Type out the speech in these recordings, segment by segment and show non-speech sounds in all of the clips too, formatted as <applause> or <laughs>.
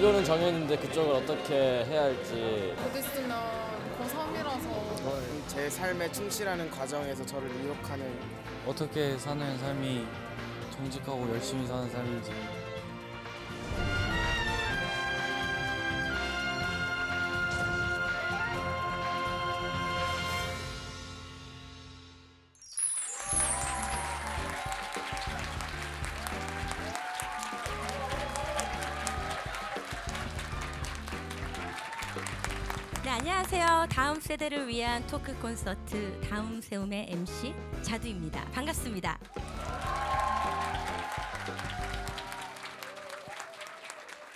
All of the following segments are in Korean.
진거는 정했는데 그쪽을 어떻게 해야 할지 곧 있으면 고3이라서 제 삶에 충실하는 과정에서 저를 유혹하는 어떻게 사는 삶이 정직하고 열심히 사는 삶인지 세대를 위한 토크 콘서트 다음 세움의 MC 자두입니다. 반갑습니다.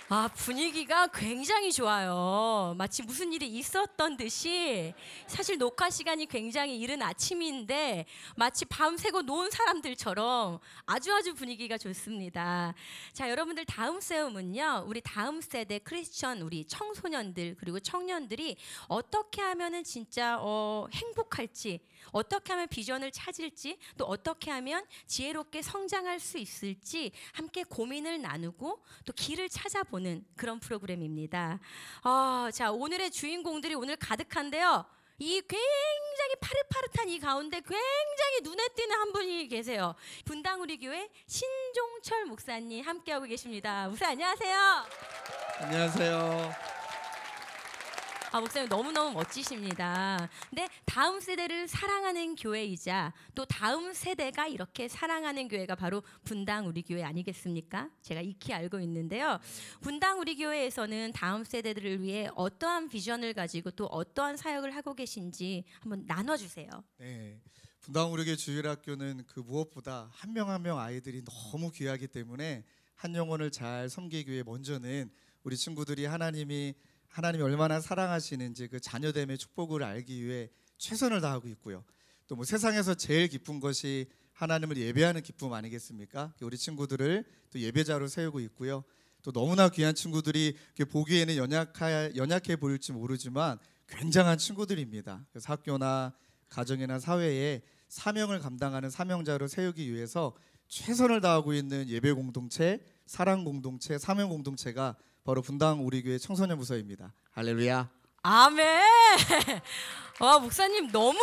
아, 분위기가 굉장히 좋아요. 마치 무슨 일이 있었던 듯이 사실 녹화 시간이 굉장히 이른 아침인데 마치 밤새고 논 사람들처럼 아주 아주 분위기가 좋습니다. 자, 여러분들 다음 세움은요. 우리 다음 세대 크리스천 우리 청소년들 그리고 청년들이 어떻게 하면은 진짜 어, 행복할지 어떻게 하면 비전을 찾을지 또 어떻게 하면 지혜롭게 성장할 수 있을지 함께 고민을 나누고 또 길을 찾아보 보는 그런 프로그램입니다. 어, 자, 오늘의 주인공들이 오늘 가득한데요. 이 굉장히 파릇파릇한 이 가운데 굉장히 눈에 띄는 한 분이 계세요. 분당 우리 교회 신종철 목사님 함께하고 계십니다. 목사 안녕하세요. 안녕하세요. 아, 목사님 너무너무 멋지십니다. 근데 다음 세대를 사랑하는 교회이자 또 다음 세대가 이렇게 사랑하는 교회가 바로 분당 우리 교회 아니겠습니까? 제가 익히 알고 있는데요. 분당 우리 교회에서는 다음 세대들을 위해 어떠한 비전을 가지고 또 어떠한 사역을 하고 계신지 한번 나눠주세요. 네. 분당 우리 교회 주일학교는 그 무엇보다 한 명 한 명 아이들이 너무 귀하기 때문에 한 영혼을 잘 섬기기 위해 먼저는 우리 친구들이 하나님이 하나님이 얼마나 사랑하시는지 그 자녀됨의 축복을 알기 위해 최선을 다하고 있고요. 또 뭐 세상에서 제일 기쁜 것이 하나님을 예배하는 기쁨 아니겠습니까? 우리 친구들을 또 예배자로 세우고 있고요. 또 너무나 귀한 친구들이 보기에는 연약하, 연약해 보일지 모르지만 굉장한 친구들입니다. 그래서 학교나 가정이나 사회에 사명을 감당하는 사명자로 세우기 위해서 최선을 다하고 있는 예배 공동체, 사랑 공동체, 사명 공동체가 바로 분당 우리 교회 청소년 부서입니다. 할렐루야. 아멘. 와 목사님 너무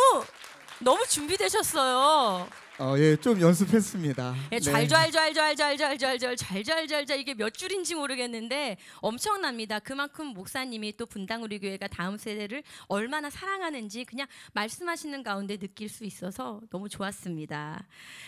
너무 준비되셨어요. 어, 예, 좀 연습했습니다. 잘잘잘 잘 잘 잘 잘 잘 잘 잘 잘 잘 잘 이게 몇 줄인지 모르겠는데 엄청납니다. 그만큼 목사님이 또 분당 우리 교회가 다음 세대를 얼마나 사랑하는지 그냥 말씀하시는 가운데 느낄 수 있어서 너무 좋았습니다.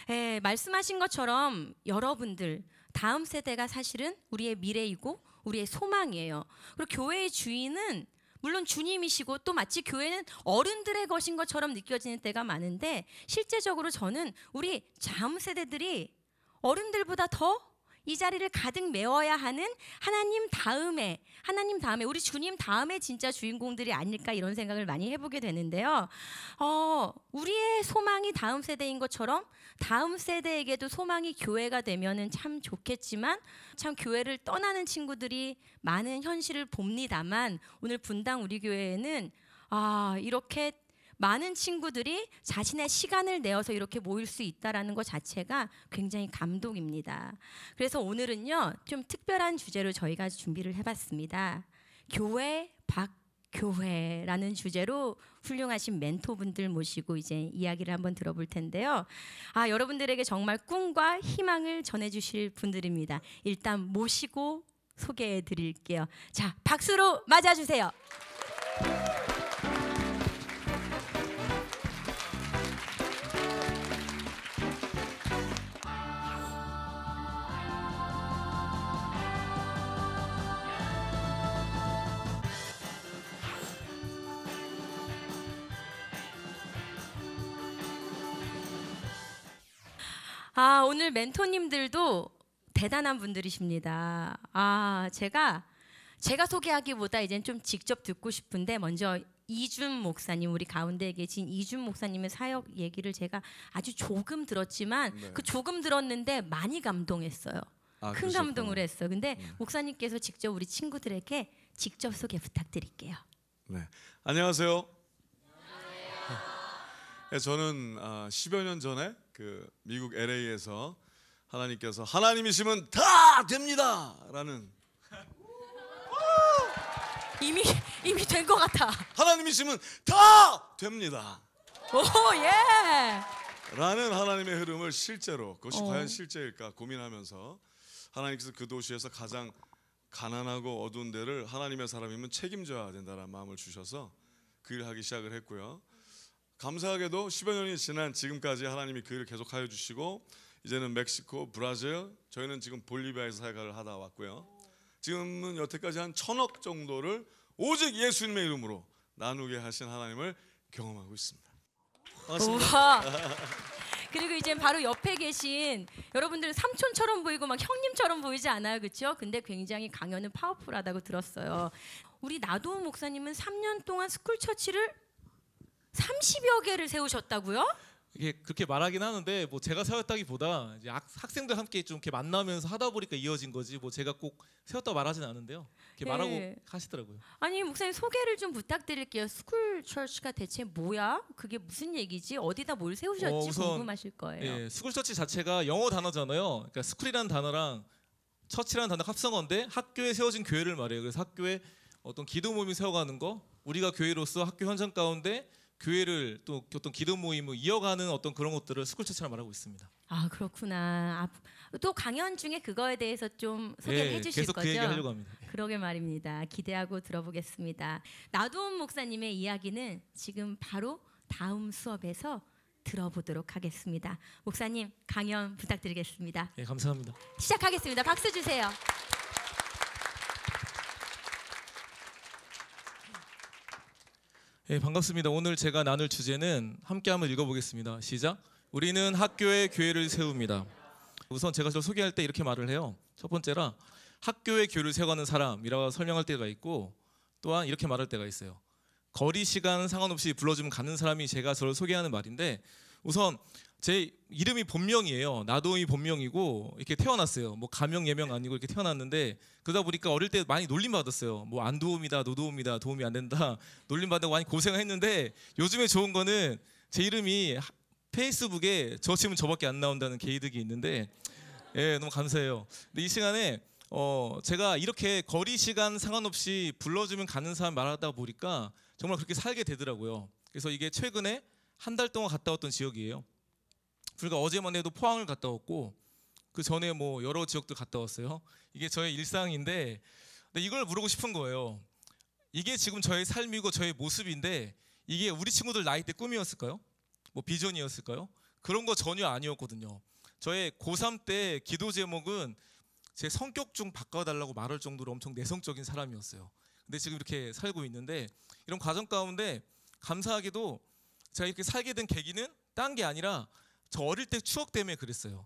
예, 말씀하신 것처럼 여러분들 다음 세대가 사실은 우리의 미래이고 우리의 소망이에요. 그리고 교회의 주인은 물론 주님이시고 또 마치 교회는 어른들의 것인 것처럼 느껴지는 때가 많은데 실제적으로 저는 우리 자음 세대들이 어른들보다 더이 자리를 가득 메워야 하는 하나님 다음에 하나님 다음에 우리 주님 다음에 진짜 주인공들이 아닐까 이런 생각을 많이 해보게 되는데요. 어, 우리의 소망이 다음 세대인 것처럼 다음 세대에게도 소망이 교회가 되면은 참 좋겠지만 참 교회를 떠나는 친구들이 많은 현실을 봅니다만 오늘 분당 우리 교회에는 아 이렇게 많은 친구들이 자신의 시간을 내어서 이렇게 모일 수 있다라는 것 자체가 굉장히 감동입니다. 그래서 오늘은요 좀 특별한 주제로 저희가 준비를 해봤습니다. 교회 박 교회라는 주제로 훌륭하신 멘토분들 모시고 이제 이야기를 한번 들어볼 텐데요. 아, 여러분들에게 정말 꿈과 희망을 전해 주실 분들입니다. 일단 모시고 소개해 드릴게요. 자, 박수로 맞아 주세요. 아, 오늘 멘토님들도 대단한 분들이십니다. 아, 제가 제가 소개하기보다 이젠 좀 직접 듣고 싶은데 먼저 이준 목사님 우리 가운데 계신 이준 목사님의 사역 얘기를 제가 아주 조금 들었지만 네. 그 조금 들었는데 많이 감동했어요. 아, 큰 그러셨구나. 감동을 했어. 근데 네. 목사님께서 직접 우리 친구들에게 직접 소개 부탁드릴게요. 네, 안녕하세요. 안녕하세요. 네, 저는 10여 아, 년 전에 그 미국 LA에서 하나님께서 하나님이시면 다 됩니다라는 이미 이미 된것 같아. 하나님이시면 다 됩니다. 오 예. 라는 하나님의 흐름을 실제로 그것이 어. 과연 실제일까 고민하면서 하나님께서 그 도시에서 가장 가난하고 어두운 데를 하나님의 사람이면 책임져야 된다는 마음을 주셔서 그일을 하기 시작을 했고요. 감사하게도 10여 년이 지난 지금까지 하나님이 그 일을 계속하여 주시고 이제는 멕시코, 브라질, 저희는 지금 볼리비아에서 사역을 하다 왔고요. 지금은 여태까지 한 천억 정도를 오직 예수님의 이름으로 나누게 하신 하나님을 경험하고 있습니다. <laughs> 그리고 이제 바로 옆에 계신 여러분들은 삼촌처럼 보이고 막 형님처럼 보이지 않아요, 그렇죠? 근데 굉장히 강연은 파워풀하다고 들었어요. 우리 나도 목사님은 3년 동안 스쿨처치를 30여 개를 세우셨다고요? 이게 그렇게 말하긴 하는데 뭐 제가 세웠다기보다 이제 학- 생들 함께 좀 이렇게 만나면서 하다 보니까 이어진 거지 뭐 제가 꼭 세웠다 말하진 않은데요. 이렇게 예. 말하고 하시더라고요. 아니 목사님 소개를 좀 부탁드릴게요. 스쿨 철치가 대체 뭐야? 그게 무슨 얘기지? 어디다 뭘 세우셨지 어, 우선, 궁금하실 거예요. 예, 스쿨 처치 자체가 영어 단어잖아요. 그러니까 스쿨이라는 단어랑 처치라는 단어 합성어인데 학교에 세워진 교회를 말해요. 그래서 학교에 어떤 기도 모임 세워가는 거, 우리가 교회로서 학교 현장 가운데 교회를 또 어떤 기도 모임을 이어가는 어떤 그런 것들을 스쿨처처럼 말하고 있습니다. 아 그렇구나. 아, 또 강연 중에 그거에 대해서 좀 소개해 예, 네, 주실 계속 거죠? 계속 그 얘기하려고 합니다. 예. 그러게 말입니다. 기대하고 들어보겠습니다. 나도원 목사님의 이야기는 지금 바로 다음 수업에서 들어보도록 하겠습니다. 목사님 강연 부탁드리겠습니다. 네 감사합니다. 시작하겠습니다. 박수 주세요. 예, 반갑습니다. 오늘 제가 나눌 주제는 함께 한번 읽어보겠습니다. 시작. 우리는 학교의 교회를 세웁니다. 우선 제가 저 소개할 때 이렇게 말을 해요. 첫 번째라 학교의 교회를 세우는 사람이라고 설명할 때가 있고 또한 이렇게 말할 때가 있어요. 거리 시간 상관없이 불러주면 가는 사람이 제가 저를 소개하는 말인데 우선 제 이름이 본명이에요. 나도이 본명이고 이렇게 태어났어요. 뭐 가명 예명 아니고 이렇게 태어났는데 그러다 보니까 어릴 때 많이 놀림 받았어요. 뭐 안 도움이다, 노도움이다, 도움이 안 된다 <laughs> 놀림 받고 많이 고생했는데 요즘에 좋은 거는 제 이름이 페이스북에 저 치면 저밖에 안 나온다는 게이득이 있는데 예 너무 감사해요. 근데 이 시간에 어 제가 이렇게 거리 시간 상관없이 불러주면 가는 사람 말하다 보니까 정말 그렇게 살게 되더라고요. 그래서 이게 최근에 한 달 동안 갔다 왔던 지역이에요. 불과 어제만 해도 포항을 갔다 왔고 그 전에 뭐 여러 지역들 갔다 왔어요. 이게 저의 일상인데 근데 이걸 물어보고 싶은 거예요. 이게 지금 저의 삶이고 저의 모습인데 이게 우리 친구들 나이 때 꿈이었을까요? 뭐 비전이었을까요? 그런 거 전혀 아니었거든요. 저의 고3 때 기도 제목은 제 성격 좀 바꿔달라고 말할 정도로 엄청 내성적인 사람이었어요. 근데 지금 이렇게 살고 있는데 이런 과정 가운데 감사하게도 제가 이렇게 살게 된 계기는 딴 게 아니라 저 어릴 때 추억 때문에 그랬어요.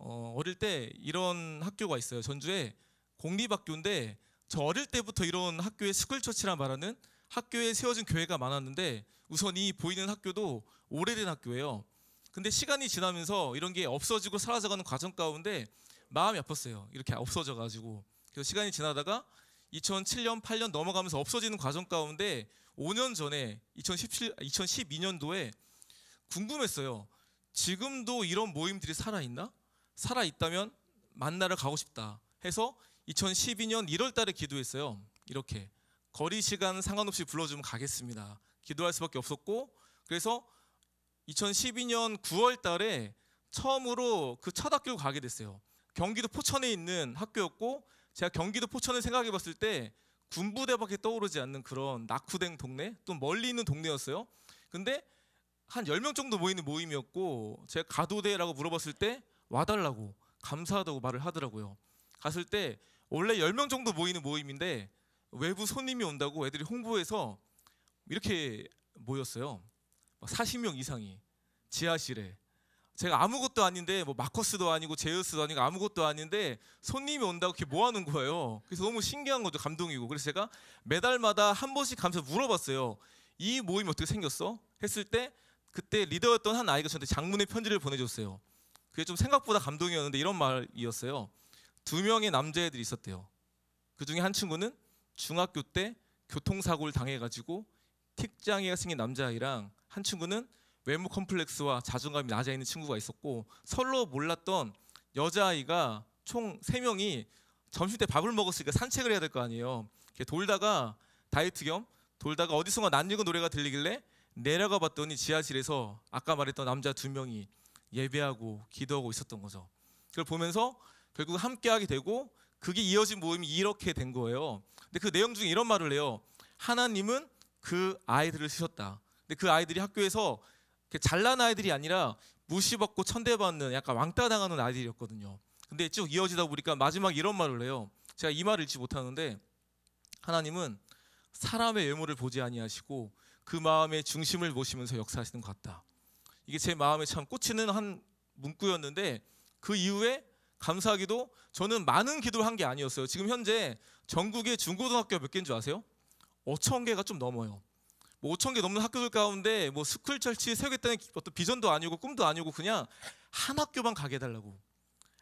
어, 어릴 때 이런 학교가 있어요. 전주에 공립학교인데 저 어릴 때부터 이런 학교의 스쿨처치라 말하는 학교에 세워진 교회가 많았는데 우선 이 보이는 학교도 오래된 학교예요. 근데 시간이 지나면서 이런 게 없어지고 사라져가는 과정 가운데 마음이 아팠어요. 이렇게 없어져가지고. 그래서 시간이 지나다가 2007년, 8년 넘어가면서 없어지는 과정 가운데 5년 전에 2017, 2012년도에 궁금했어요. 지금도 이런 모임들이 살아있나? 살아있다면 만나러 가고 싶다 해서 2012년 1월 달에 기도했어요. 이렇게 거리 시간 상관없이 불러주면 가겠습니다. 기도할 수밖에 없었고 그래서 2012년 9월 달에 처음으로 그 첫 학교를 가게 됐어요. 경기도 포천에 있는 학교였고 제가 경기도 포천을 생각해 봤을 때 군부대밖에 떠오르지 않는 그런 낙후된 동네 또 멀리 있는 동네였어요. 근데 한 10명 정도 모이는 모임이었고 제가 가도 돼라고 물어봤을 때 와달라고 감사하다고 말을 하더라고요. 갔을 때 원래 10명 정도 모이는 모임인데 외부 손님이 온다고 애들이 홍보해서 이렇게 모였어요. 40명 이상이 지하실에 제가 아무것도 아닌데 뭐 마커스도 아니고 제우스도 아니고 아무것도 아닌데 손님이 온다고 이렇게 뭐 하는 거예요. 그래서 너무 신기한 거죠. 감동이고. 그래서 제가 매달마다 한 번씩 감사 물어봤어요. 이모임 어떻게 생겼어? 했을 때 그때 리더였던 한 아이가 저한테 장문의 편지를 보내줬어요. 그게 좀 생각보다 감동이었는데 이런 말이었어요. 두 명의 남자애들이 있었대요. 그 중에 한 친구는 중학교 때 교통사고를 당해가지고 틱장애가 생긴 남자아이랑 한 친구는 외모 컴플렉스와 자존감이 낮아 있는 친구가 있었고 서로 몰랐던 여자아이가 총 세명이 점심 때 밥을 먹었으니까 산책을 해야 될 거 아니에요. 돌다가 다이어트 겸 돌다가 어디선가 낯익은 노래가 들리길래 내려가 봤더니 지하실에서 아까 말했던 남자 두 명이 예배하고 기도하고 있었던 거죠. 그걸 보면서 결국 함께하게 되고 그게 이어진 모임이 이렇게 된 거예요. 근데 그 내용 중에 이런 말을 해요. 하나님은 그 아이들을 쓰셨다. 근데 그 아이들이 학교에서 잘난 아이들이 아니라 무시받고 천대받는 약간 왕따 당하는 아이들이었거든요. 근데 쭉 이어지다 보니까 마지막 이런 말을 해요. 제가 이 말을 읽지 못하는데 하나님은 사람의 외모를 보지 아니하시고 그 마음의 중심을 모시면서 역사하시는 것 같다. 이게 제 마음에 참 꽂히는 한 문구였는데 그 이후에 감사하기도 저는 많은 기도를 한 게 아니었어요. 지금 현재 전국의 중고등학교 몇 개인 줄 아세요? 5천 개가 좀 넘어요. 뭐 5천 개 넘는 학교들 가운데 뭐 스쿨 철치 세우겠다는 어떤 비전도 아니고 꿈도 아니고 그냥 한 학교만 가게 해달라고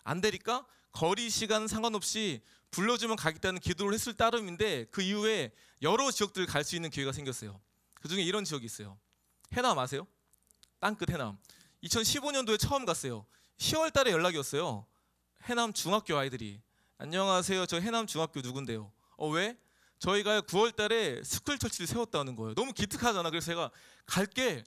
안 되니까 거리 시간 상관없이 불러주면 가겠다는 기도를 했을 따름인데 그 이후에 여러 지역들을 갈 수 있는 기회가 생겼어요. 그중에 이런 지역이 있어요. 해남 아세요? 땅끝 해남. 2015년도에 처음 갔어요. 10월 달에 연락이 왔어요. 해남 중학교 아이들이 안녕하세요. 저 해남 중학교 누군데요. 어 왜? 저희가 9월 달에 스쿨 철치를 세웠다는 거예요. 너무 기특하잖아. 그래서 제가 갈게.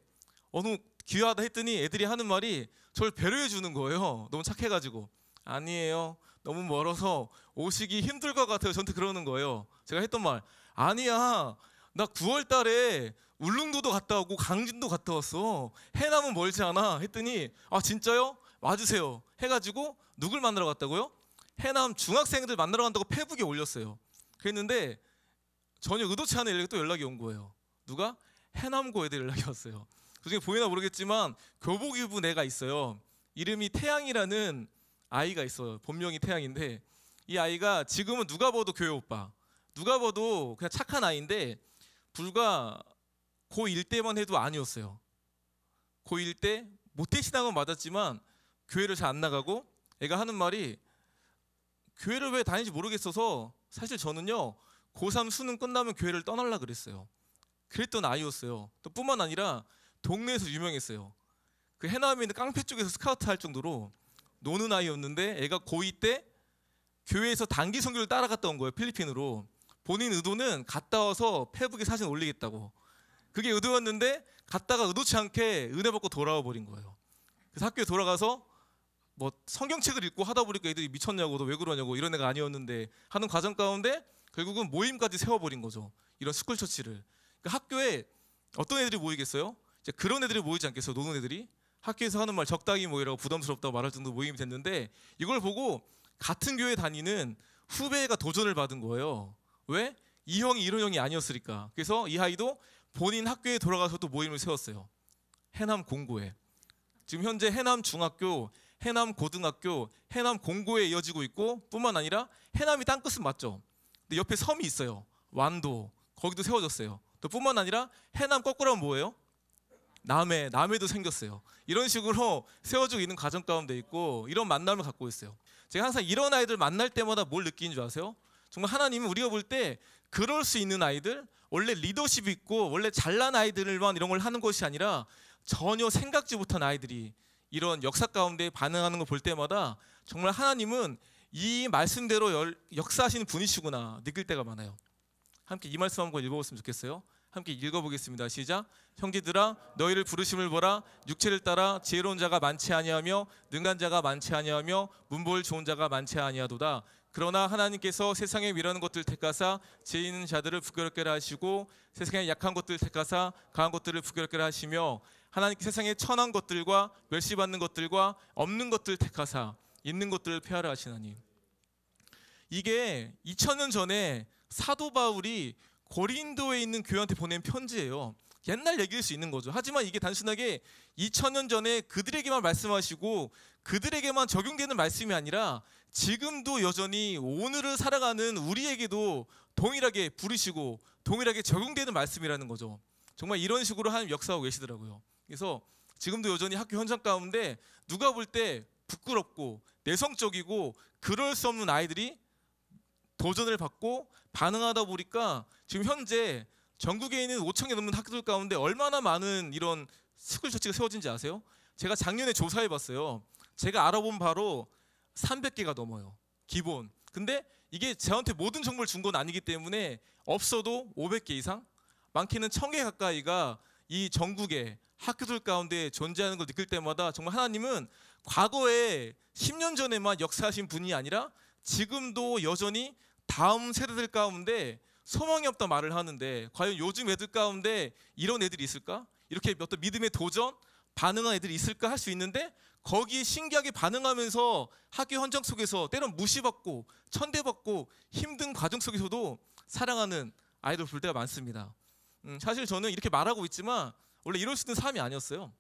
어 너무 귀하다 했더니 애들이 하는 말이 저를 배려해 주는 거예요. 너무 착해 가지고. 아니에요. 너무 멀어서 오시기 힘들 것 같아요. 저한테 그러는 거예요. 제가 했던 말. 아니야. 나 9월 달에 울릉도도 갔다 오고 강진도 갔다 왔어. 해남은 멀지 않아. 했더니 아 진짜요? 와주세요. 해가지고 누굴 만나러 갔다고요? 해남 중학생들 만나러 간다고 페북에 올렸어요. 그랬는데 전혀 의도치 않은 일에게 또 연락이 온 거예요. 누가? 해남고 애들 연락이 왔어요. 그중에 보이나 모르겠지만 교복 입은 애가 있어요. 이름이 태양이라는 아이가 있어요. 본명이 태양인데 이 아이가 지금은 누가 봐도 교회 오빠, 누가 봐도 그냥 착한 아이인데 불과 고1 때만 해도 아니었어요. 고1 때 모태신앙은 맞았지만 교회를 잘 안 나가고 애가 하는 말이 교회를 왜 다니는지 모르겠어서 사실 저는요 고3 수능 끝나면 교회를 떠날라 그랬어요. 그랬던 아이였어요. 또 뿐만 아니라 동네에서 유명했어요. 그 해남에 있는 깡패 쪽에서 스카우트 할 정도로 노는 아이였는데 애가 고2 때 교회에서 단기 성교를 따라갔다 온 거예요. 필리핀으로. 본인 의도는 갔다 와서 페북에 사진 올리겠다고. 그게 의도였는데 갔다가 의도치 않게 은혜 받고 돌아와 버린 거예요. 그래서 학교에 돌아가서 뭐 성경책을 읽고 하다 보니까 애들이 미쳤냐고 너왜 그러냐고 이런 애가 아니었는데 하는 과정 가운데 결국은 모임까지 세워버린 거죠. 이런 스쿨처치를. 그러니까 학교에 어떤 애들이 모이겠어요? 이제 그런 애들이 모이지 않겠어요. 노는 애들이. 학교에서 하는 말 적당히 모이라고 부담스럽다고 말할 정도 모임이 됐는데 이걸 보고 같은 교회 다니는 후배가 도전을 받은 거예요. 왜? 이 형이 이런 형이 아니었으니까. 그래서 이 아이도 본인 학교에 돌아가서 도 모임을 뭐 세웠어요. 해남 공고에 지금 현재 해남 중학교, 해남 고등학교, 해남 공고에 이어지고 있고 뿐만 아니라 해남이 땅끝은 맞죠. 근데 옆에 섬이 있어요. 완도. 거기도 세워졌어요. 또 뿐만 아니라 해남 거꾸로 하 뭐예요? 남해, 남해도 생겼어요. 이런 식으로 세워지고 있는 과정 가운데 있고 이런 만남을 갖고 있어요. 제가 항상 이런 아이들 만날 때마다 뭘 느끼는 줄 아세요? 정말 하나님은 우리가 볼 때 그럴 수 있는 아이들, 원래 리더십 있고 원래 잘난 아이들만 이런 걸 하는 것이 아니라 전혀 생각지 못한 아이들이 이런 역사 가운데 반응하는 걸 볼 때마다 정말 하나님은 이 말씀대로 역사하시는 분이시구나 느낄 때가 많아요. 함께 이 말씀 한번 읽어보으면 좋겠어요. 함께 읽어보겠습니다. 시작. 형제들아 너희를 부르심을 보라 육체를 따라 지혜로운 자가 많지 아니하며 능한 자가 많지 아니하며 문볼 좋은 자가 많지 아니하도다 그러나 하나님께서 세상에 위라는 것들 택하사 죄 있는 자들을 부끄럽게 하시고 세상에 약한 것들 택하사 강한 것들을 부끄럽게 하시며 하나님 세상에 천한 것들과 멸시받는 것들과 없는 것들 택하사 있는 것들을 폐하라 하시나니 이게 2000년 전에 사도 바울이 고린도에 있는 교회한테 보낸 편지예요. 옛날 얘기일 수 있는 거죠. 하지만 이게 단순하게 2000년 전에 그들에게만 말씀하시고 그들에게만 적용되는 말씀이 아니라 지금도 여전히 오늘을 살아가는 우리에게도 동일하게 부르시고 동일하게 적용되는 말씀이라는 거죠. 정말 이런 식으로 하나님 역사하고 계시더라고요. 그래서 지금도 여전히 학교 현장 가운데 누가 볼 때 부끄럽고 내성적이고 그럴 수 없는 아이들이 도전을 받고 반응하다 보니까 지금 현재 전국에 있는 5천 개 넘는 학교들 가운데 얼마나 많은 이런 스쿨 처치가 세워진지 아세요? 제가 작년에 조사해 봤어요. 제가 알아본 바로 300개가 넘어요. 기본. 근데 이게 저한테 모든 정보를 준 건 아니기 때문에 없어도 500개 이상, 많게는 1000개 가까이가 이 전국의 학교들 가운데 존재하는 걸 느낄 때마다 정말 하나님은 과거에 10년 전에만 역사하신 분이 아니라 지금도 여전히 다음 세대들 가운데 소망이 없다 말을 하는데 과연 요즘 애들 가운데 이런 애들이 있을까? 이렇게 어떤 믿음의 도전 반응한 애들이 있을까 할 수 있는데 거기에 신기하게 반응하면서 학교 현장 속에서 때론 무시받고 천대받고 힘든 과정 속에서도 사랑하는 아이돌 볼 때가 많습니다. 음, 사실 저는 이렇게 말하고 있지만 원래 이럴 수 있는 사람이 아니었어요.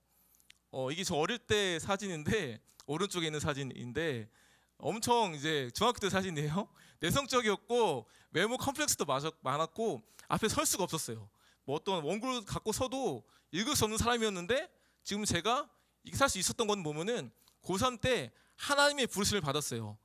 어, 이게 저 어릴 때 사진인데 오른쪽에 있는 사진인데 엄청 이제 중학교 때 사진이에요. <laughs> 내성적이었고 외모 컴플렉스도 많았고 앞에 설 수가 없었어요. 뭐 어떤 원고를 갖고 서도 읽을 수 없는 사람이었는데 지금 제가 살수 있었던 건 보면은 고3 때 하나님의 부르심을 받았어요.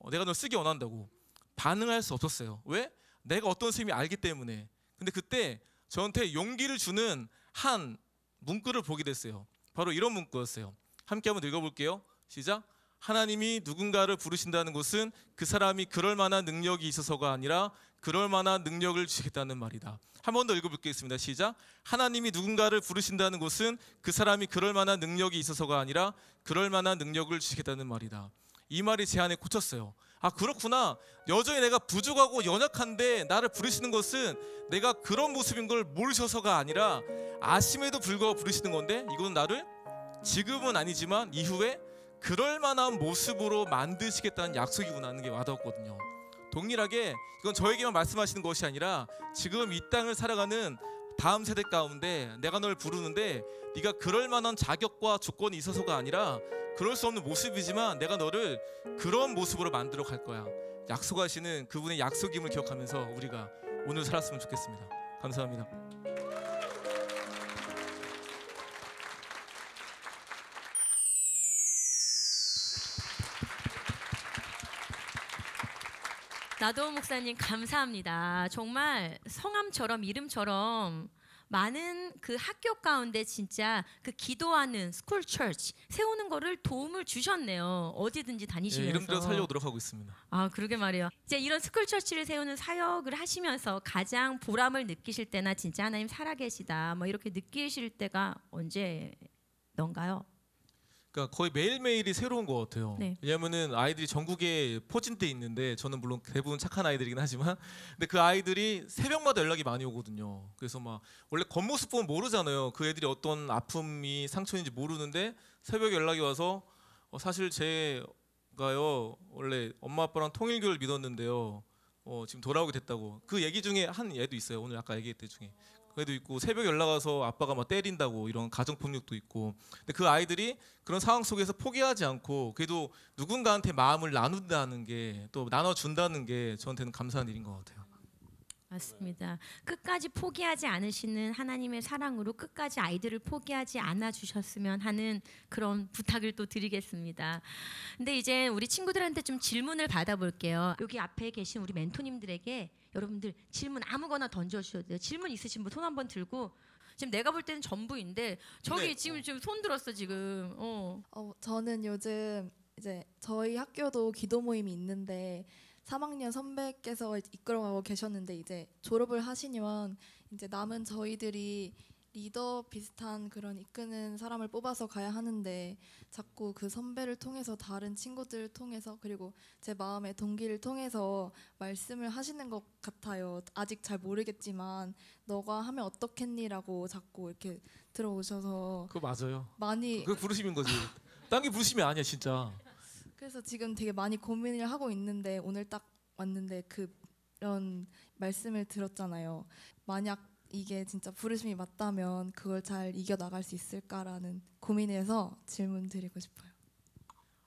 어, 내가 널 쓰기 원한다고 반응할 수 없었어요. 왜? 내가 어떤 선생님이 알기 때문에. 근데 그때 저한테 용기를 주는 한 문구를 보게 됐어요. 바로 이런 문구였어요. 함께 한번 읽어볼게요. 시작. 하나님이 누군가를 부르신다는 것은 그 사람이 그럴 만한 능력이 있어서가 아니라 그럴 만한 능력을 주시겠다는 말이다. 한 번 더 읽어볼겠습니다. 시작. 하나님이 누군가를 부르신다는 것은 그 사람이 그럴 만한 능력이 있어서가 아니라 그럴 만한 능력을 주겠다는 말이다. 이 말이 제 안에 꽂혔어요. 아, 그렇구나. 여전히 내가 부족하고 연약한데 나를 부르시는 것은 내가 그런 모습인 걸 모르셔서가 아니라 아심에도 불구하고 부르시는 건데 이건 나를 지금은 아니지만 이후에 그럴 만한 모습으로 만드시겠다는 약속이구나 하는 게 와닿았거든요. 동일하게 이건 저에게만 말씀하시는 것이 아니라 지금 이 땅을 살아가는 다음 세대 가운데 내가 널 부르는데 네가 그럴 만한 자격과 조건이 있어서가 아니라 그럴 수 없는 모습이지만 내가 너를 그런 모습으로 만들어 갈 거야. 약속하시는 그분의 약속임을 기억하면서 우리가 오늘 살았으면 좋겠습니다. 감사합니다. 나도호 목사님 감사합니다. 정말 성함처럼 이름처럼 많은 그 학교 가운데 진짜 그 기도하는 스쿨 처치 세우는 거를 도움을 주셨네요. 어디든지 예, 다니시면서 예, 이름대로 살려고 노하고 있습니다. 아 그러게 말이에요. 이제 이런 스쿨 처치를 세우는 사역을 하시면서 가장 보람을 느끼실 때나 진짜 하나님 살아계시다 뭐 이렇게 느끼실 때가 언제던가요? 그러니까 거의 매일매일이 새로운 것 같아요. 네. 왜냐면은 아이들이 전국에 포진돼 있는데 저는 물론 대부분 착한 아이들이긴 하지만 <laughs> 근데 그 아이들이 새벽마다 연락이 많이 오거든요. 그래서 막 원래 겉모습 보면 모르잖아요. 그 애들이 어떤 아픔이 상처인지 모르는데 새벽에 연락이 와서 어, 사실 제가요 원래 엄마 아빠랑 통일교를 믿었는데요. 어, 지금 돌아오게 됐다고 그 얘기 중에 한 애도 있어요. 오늘 아까 얘기했던 중에 그래도 있고 새벽에 연락와서 아빠가 막 때린다고 이런 가정폭력도 있고 근데 그 아이들이 그런 상황 속에서 포기하지 않고 그래도 누군가한테 마음을 나눈다는 게 또 나눠준다는 게 저한테는 감사한 일인 것 같아요. 맞습니다. 끝까지 포기하지 않으시는 하나님의 사랑으로 끝까지 아이들을 포기하지 않아 주셨으면 하는 그런 부탁을 또 드리겠습니다. 근데 이제 우리 친구들한테 좀 질문을 받아볼게요. 여기 앞에 계신 우리 멘토님들에게 여러분들 질문 아무거나 던져주셔도 돼요. 질문 있으신 분 손 한번 들고 지금 내가 볼 때는 전부인데 저기 네. 지금 지금 손 들었어 지금. 어. 어, 저는 요즘 이제 저희 학교도 기도 모임이 있는데 3학년 선배께서 이끌어가고 계셨는데 이제 졸업을 하시면 이제 남은 저희들이 리더 비슷한 그런 이끄는 사람을 뽑아서 가야 하는데 자꾸 그 선배를 통해서 다른 친구들 통해서 그리고 제 마음의 동기를 통해서 말씀을 하시는 것 같아요. 아직 잘 모르겠지만 너가 하면 어떻겠니라고 자꾸 이렇게 들어오셔서 그거 맞아요. 많이 그 부르심인 거지. 딴게 부르심이 아니야 진짜. 그래서 지금 되게 많이 고민을 하고 있는데 오늘 딱 왔는데 그런 말씀을 들었잖아요. 만약 이게 진짜 부르심이 맞다면 그걸 잘 이겨 나갈 수 있을까라는 고민에서 질문 드리고 싶어요.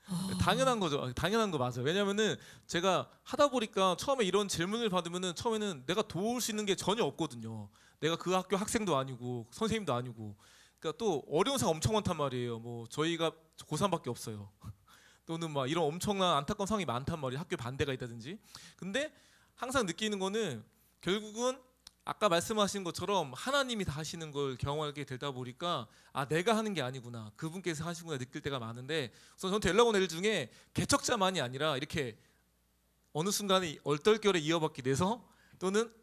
아. 당연한 거죠. 아, 당연한 거 맞아요. 왜냐면은 제가 하다 보니까 처음에 이런 질문을 받으면은 처음에는 내가 도울 수 있는 게 전혀 없거든요. 내가 그 학교 학생도 아니고 선생님도 아니고. 그러니까 또 어려운 사람 엄청 많단 말이에요. 뭐 저희가 고3밖에 없어요. <laughs> 또는 막 이런 엄청난 안타까운 상황이 많단 말이에요. 학교 반대가 있다든지. 근데 항상 느끼는 거는 결국은 아까 말씀하신 것처럼 하나님이 다 하시는 걸 경험하게 되다 보니까 아 내가 하는 게 아니구나 그분께서 하시구나 느낄 때가 많은데 그래서 저는 연락 온 애들 중에 개척자만이 아니라 이렇게 어느 순간에 얼떨결에 이어받게 돼서 또는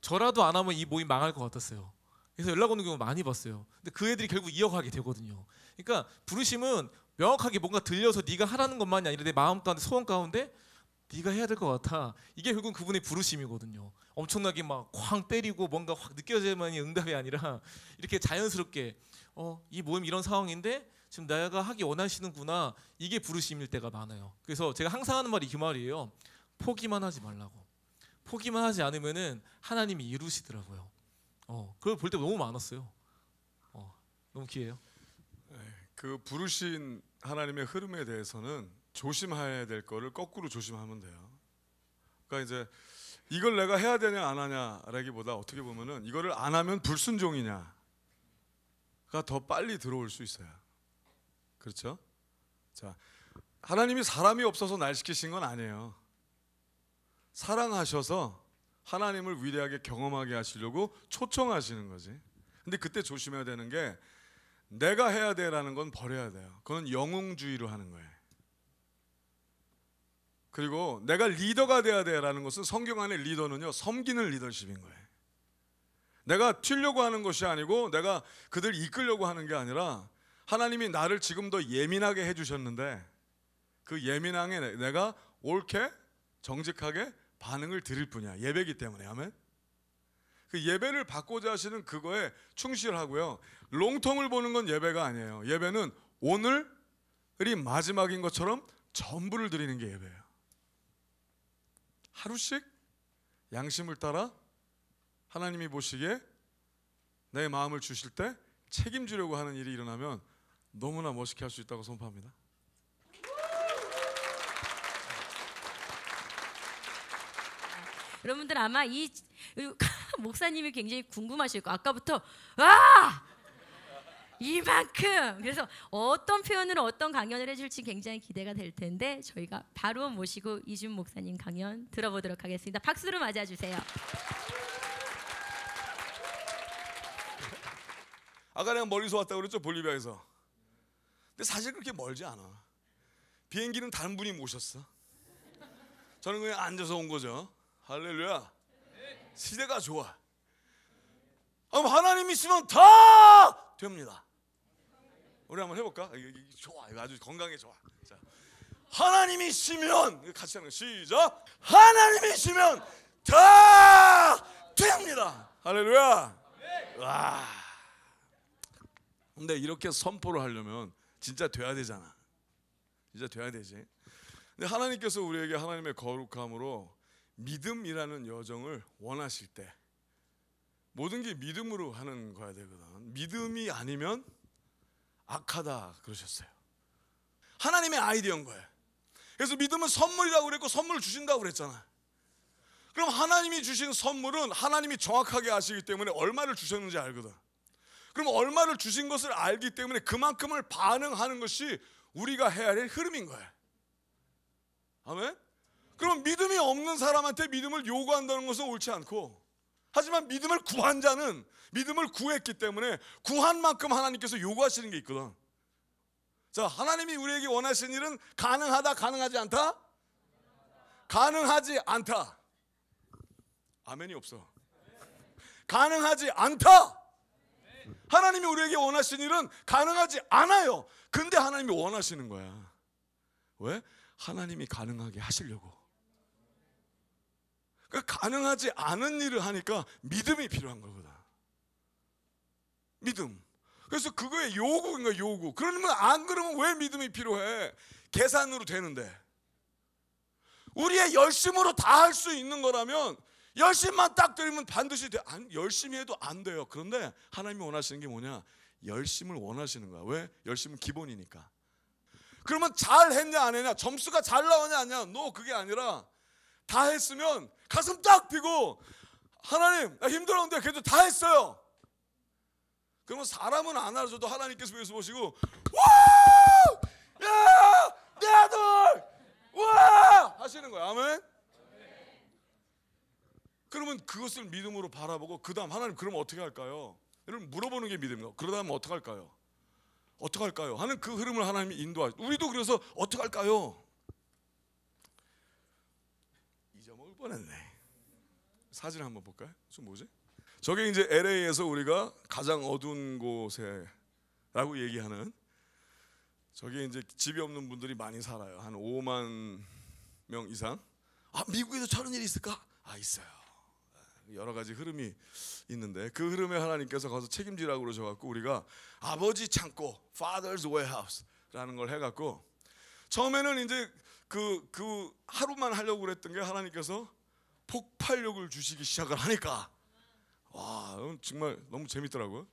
저라도 안 하면 이 모임 망할 것 같았어요. 그래서 연락 오는 경우 많이 봤어요. 근데 그 애들이 결국 이어가게 되거든요. 그러니까 부르심은 명확하게 뭔가 들려서 네가 하라는 것만이 아니라 내 마음 가운데 소원 가운데 네가 해야 될 것 같아. 이게 결국 그분의 부르심이거든요. 엄청나게 막 쾅 때리고 뭔가 확 느껴져야만이 응답이 아니라 이렇게 자연스럽게 어, 이 모임 이런 상황인데 지금 내가 하기 원하시는구나. 이게 부르심일 때가 많아요. 그래서 제가 항상 하는 말이 그 말이에요. 포기만 하지 말라고. 포기만 하지 않으면은 하나님이 이루시더라고요. 어, 그걸 볼 때 너무 많았어요. 어, 너무 기해요그 네, 부르신 하나님의 흐름에 대해서는 조심해야 될 거를 거꾸로 조심하면 돼요. 그러니까 이제 이걸 내가 해야 되냐 안 하냐라기보다 어떻게 보면은 이거를 안 하면 불순종이냐가 더 빨리 들어올 수 있어요. 그렇죠? 자, 하나님이 사람이 없어서 날 시키신 건 아니에요. 사랑하셔서 하나님을 위대하게 경험하게 하시려고 초청하시는 거지. 근데 그때 조심해야 되는 게 내가 해야 돼라는 건 버려야 돼요. 그건 영웅주의로 하는 거예요. 그리고 내가 리더가 돼야 돼라는 것은 성경 안에 리더는요 섬기는 리더십인 거예요. 내가 튀려고 하는 것이 아니고 내가 그들 이끌려고 하는 게 아니라 하나님이 나를 지금 더 예민하게 해주셨는데 그 예민함에 내가 옳게 정직하게 반응을 드릴 뿐이야 예배기 때문에 아멘. 그 예배를 받고자 하시는 그거에 충실하고요. 롱통을 보는 건 예배가 아니에요. 예배는 오늘이 마지막인 것처럼 전부를 드리는 게 예배예요. 하루씩 양심을 따라 하나님이 보시기에 내 마음을 주실 때 책임지려고 하는 일이 일어나면 너무나 멋있게 할 수 있다고 선포합니다. 여러분들 아마 이 <laughs> 목사님이 굉장히 궁금하실 거. 아까부터 아! 이만큼. 그래서 어떤 표현으로 어떤 강연을 해줄지 굉장히 기대가 될 텐데 저희가 바로 모시고 이준 목사님 강연 들어보도록 하겠습니다. 박수로 맞아주세요. 아까 내가 멀리서 왔다고 그랬죠 볼리비아에서. 근데 사실 그렇게 멀지 않아. 비행기는 다른 분이 모셨어. 저는 그냥 앉아서 온 거죠. 할렐루야. 시대가 좋아. 하나님 있으면 다 됩니다. 우리 한번 해볼까? 아, 좋아, 이거 아주 건강에 좋아. 자, 하나님이시면 같이 하는 거 시작. 하나님이시면 다 됩니다. 할렐루야. 와. 근데 이렇게 선포를 하려면 진짜 돼야 되잖아. 진짜 돼야 되지. 근데 하나님께서 우리에게 하나님의 거룩함으로 믿음이라는 여정을 원하실 때 모든 게 믿음으로 하는 거야 되거든. 믿음이 아니면 악하다 그러셨어요. 하나님의 아이디어인 거예요. 그래서 믿음은 선물이라고 그랬고 선물을 주신다고 그랬잖아. 그럼 하나님이 주신 선물은 하나님이 정확하게 아시기 때문에 얼마를 주셨는지 알거든. 그럼 얼마를 주신 것을 알기 때문에 그만큼을 반응하는 것이 우리가 해야 할 흐름인 거예 아멘? 그럼 믿음이 없는 사람한테 믿음을 요구한다는 것은 옳지 않고 하지만 믿음을 구한 자는 믿음을 구했기 때문에 구한 만큼 하나님께서 요구하시는 게 있거든. 자, 하나님이 우리에게 원하시는 일은 가능하다, 가능하지 않다? 가능하지 않다. 아멘이 없어. 가능하지 않다. 하나님이 우리에게 원하시는 일은 가능하지 않아요. 근데 하나님이 원하시는 거야. 왜? 하나님이 가능하게 하시려고. 그 가능하지 않은 일을 하니까 믿음이 필요한 거거다. 믿음. 그래서 그거의 요구인 가 그러니까 요구. 그러면 안 그러면 왜 믿음이 필요해? 계산으로 되는데. 우리의 열심으로 다 할 수 있는 거라면 열심만 딱들이면 반드시 돼. 안, 열심히 해도 안 돼요. 그런데 하나님이 원하시는 게 뭐냐? 열심을 원하시는 거야. 왜? 열심은 기본이니까. 그러면 잘 했냐 안 했냐? 점수가 잘 나오냐 안나오냐너 no, 그게 아니라 다 했으면 가슴 딱피고 하나님 나 힘들었는데 그래도 다 했어요. 그러면 사람은 안 알아줘도 하나님께서 위에서 보시고 와! 야! 내 아들! 와! 하시는 거야. 아멘. 그러면 그것을 믿음으로 바라보고 그다음 하나님 그럼 어떻게 할까요? 여러 물어보는 게 믿음이에요. 그러다 하면 어떻게 할까요? 어떻게 할까요? 하는 그 흐름을 하나님이 인도하시. 우리도 그래서 어떻게 할까요? 뻔했네. 사진 한번 볼까요? 저 뭐지? 저게 이제 LA에서 우리가 가장 어두운 곳에라고 얘기하는 저게 이제 집이 없는 분들이 많이 살아요. 한 5만 명 이상. 아 미국에도 저런 일이 있을까? 아 있어요. 예, 여러 가지 흐름이 있는데 그 흐름에 하나님께서 가서 책임지라고 그러셔갖고 우리가 아버지 창고 (Father's Warehouse)라는 걸 해갖고 처음에는 이제 그그 그 하루만 하려고 그랬던 게 하나님께서 폭발력을 주시기 시작을 하니까 와 정말 너무 재밌더라고요.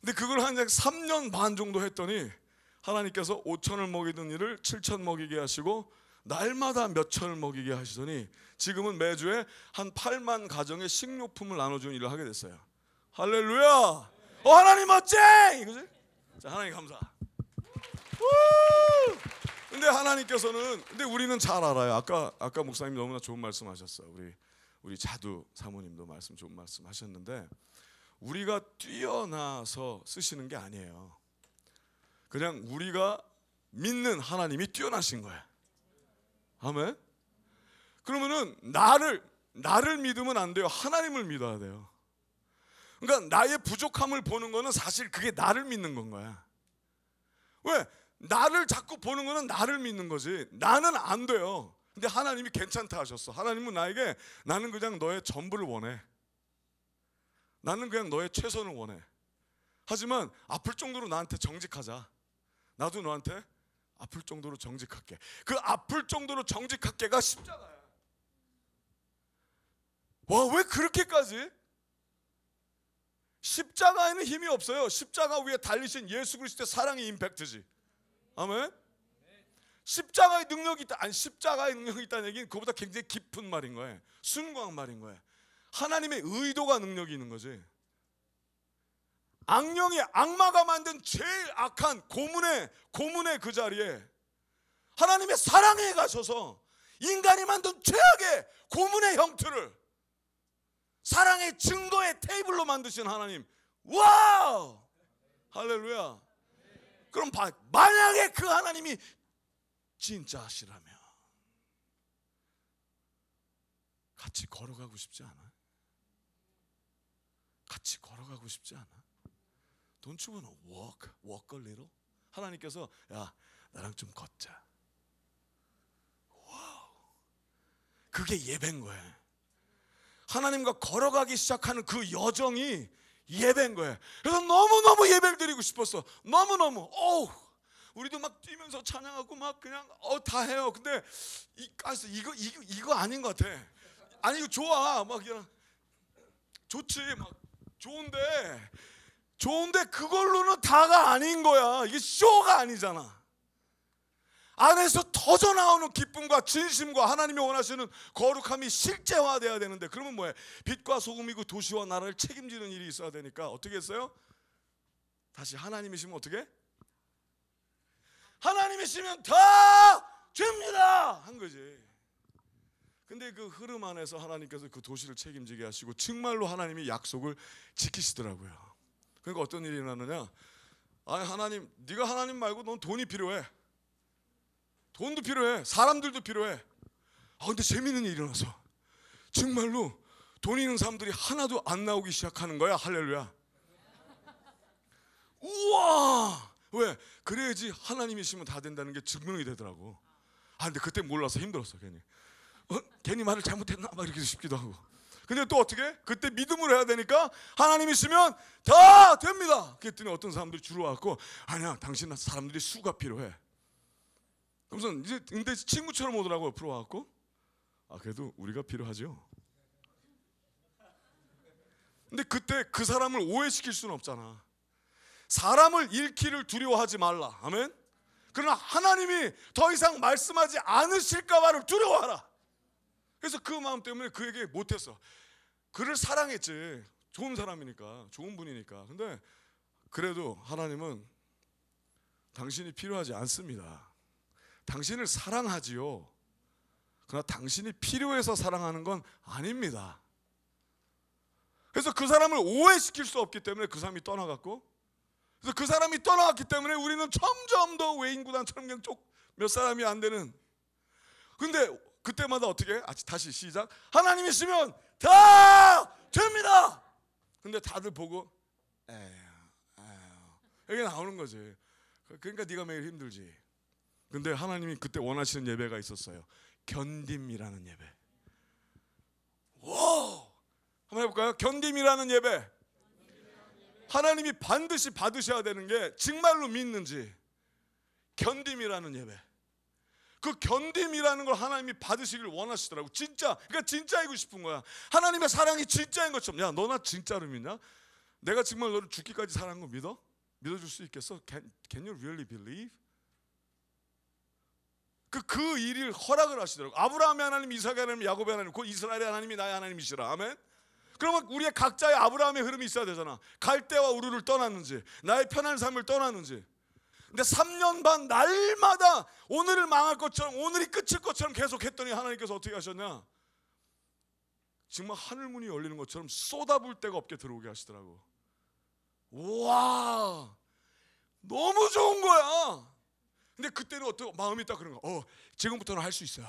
근데 그걸 한 3년 반 정도 했더니 하나님께서 5천을 먹이던 일을 7천 먹이게 하시고 날마다 몇 천을 먹이게 하시더니 지금은 매주에 한 8만 가정에 식료품을 나눠주는 일을 하게 됐어요. 할렐루야! 어 하나님 멋쟁! 이거지? 자 하나님 감사. 근데 하나님께서는 근데 우리는 잘 알아요. 아까 아까 목사님 너무나 좋은 말씀하셨어요. 우리 우리 자두 사모님도 말씀 좋은 말씀하셨는데 우리가 뛰어나서 쓰시는 게 아니에요. 그냥 우리가 믿는 하나님이 뛰어나신 거예요. 아멘. 그러면은 나를 나를 믿으면 안 돼요. 하나님을 믿어야 돼요. 그러니까 나의 부족함을 보는 거는 사실 그게 나를 믿는 건 거야. 왜? 나를 자꾸 보는 거는 나를 믿는 거지. 나는 안 돼요. 근데 하나님이 괜찮다 하셨어. 하나님은 나에게 나는 그냥 너의 전부를 원해. 나는 그냥 너의 최선을 원해. 하지만 아플 정도로 나한테 정직하자. 나도 너한테 아플 정도로 정직할게. 그 아플 정도로 정직할게가 쉽잖아요 와, 왜 그렇게까지? 십자가에는 힘이 없어요. 십자가 위에 달리신 예수 그리스도의 사랑이 임팩트지. 아멘. 십자가의 능력이 있다. 아니 십자가의 능력이 있다는 얘기는 그보다 굉장히 깊은 말인 거예요. 순고한 말인 거예요. 하나님의 의도가 능력이 있는 거지. 악령이 악마가 만든 제일 악한 고문의 고문의 그 자리에 하나님의 사랑에 가셔서 인간이 만든 최악의 고문의 형태를 사랑의 증거의 테이블로 만드신 하나님. 와우! 할렐루야. 그럼 만약에 그 하나님이 진짜시라면 같이 걸어가고 싶지 않아? 같이 걸어가고 싶지 않아? Don't you wanna walk, walk a little? 하나님께서 야 나랑 좀 걷자. 와우, 그게 예배인 거야. 하나님과 걸어가기 시작하는 그 여정이 예배인 거예요. 그래서 너무너무 예배를 드리고 싶었어. 너무너무. 어우. 우리도 막 뛰면서 찬양하고 막 그냥 어다 해요. 근데 이 가서 이거 이거 이거 아닌 것 같아. 아니 이거 좋아. 막이냥 좋지. 막 좋은데 좋은데 그걸로는 다가 아닌 거야. 이게 쇼가 아니잖아. 안에서 터져 나오는 기쁨과 진심과 하나님이 원하시는 거룩함이 실제화되어야 되는데 그러면 뭐요 빛과 소금이고 도시와 나라를 책임지는 일이 있어야 되니까 어떻게 했어요? 다시 하나님이시면 어떻게? 하나님이시면 다 줍니다 한 거지. 근데 그 흐름 안에서 하나님께서 그 도시를 책임지게 하시고 정말로 하나님이 약속을 지키시더라고요. 그러니까 어떤 일이 일어나느냐? 아 하나님, 네가 하나님 말고 넌 돈이 필요해. 돈도 필요해. 사람들도 필요해. 아 근데 재밌는 일이 일어나서 정말로 돈 있는 사람들이 하나도 안 나오기 시작하는 거야. 할렐루야. 우와! 왜? 그래야지 하나님이시면 다 된다는 게 증명이 되더라고. 아 근데 그때 몰라서 힘들었어 괜히. 어? 괜히 말을 잘못했나 막 이렇게 싶기도 하고. 근데 또 어떻게? 그때 믿음을 해야 되니까 하나님 이시면다 됩니다. 그랬더니 어떤 사람들이 주로 왔고 아니야 당신은 사람들이 수가 필요해. 그래서 이제 근데 친구처럼 오더라고 옆으로 와갖고 아 그래도 우리가 필요하죠. 근데 그때 그 사람을 오해시킬 수는 없잖아. 사람을 잃기를 두려워하지 말라. 아멘. 그러나 하나님이 더 이상 말씀하지 않으실까 봐를 두려워하라. 그래서 그 마음 때문에 그에게 못했어. 그를 사랑했지. 좋은 사람이니까, 좋은 분이니까. 근데 그래도 하나님은 당신이 필요하지 않습니다. 당신을 사랑하지요. 그러나 당신이 필요해서 사랑하는 건 아닙니다. 그래서 그 사람을 오해시킬 수 없기 때문에 그 사람이 떠나갔고 그래서 그 사람이 떠나갔기 때문에 우리는 점점 더 외인구단처럼 그냥 몇 사람이 안 되는 근데 그때마다 어떻게 아, 다시 시작 하나님 있으면 다 됩니다 근데 다들 보고 에휴 에휴 이게 나오는 거지 그러니까 네가 매일 힘들지 근데 하나님이 그때 원하시는 예배가 있었어요. 견딤이라는 예배. 오! 한번 해볼까요? 견딤이라는 예배. 하나님이 반드시 받으셔야 되는 게 정말로 믿는지 견딤이라는 예배. 그 견딤이라는 걸 하나님이 받으시길 원하시더라고. 진짜. 그러니까 진짜이고 싶은 거야. 하나님의 사랑이 진짜인 것처럼. 야, 너나 진짜로 믿냐? 내가 정말 너를 죽기까지 사랑한 거 믿어? 믿어줄 수 있겠어? Can, can you really believe? 그, 그 일을 허락을 하시더라고요. 아브라함의 하나님, 이삭의 하나님, 야곱의 하나님, 곧 이스라엘의 하나님이 나의 하나님이시라. 아멘. 그러면 우리의 각자의 아브라함의 흐름이 있어야 되잖아. 갈대와 우르를 떠났는지, 나의 편한 삶을 떠났는지. 근데 3년 반 날마다 오늘을 망할 것처럼, 오늘이 끝일 것처럼 계속 했더니 하나님께서 어떻게 하셨냐? 정말 하늘문이 열리는 것처럼 쏟아부을 데가 없게 들어오게 하시더라고. 와! 너무 좋은 거야! 근데 그때는 어떻 마음이 딱 그런 거. 어, 지금부터는 할 수 있어요.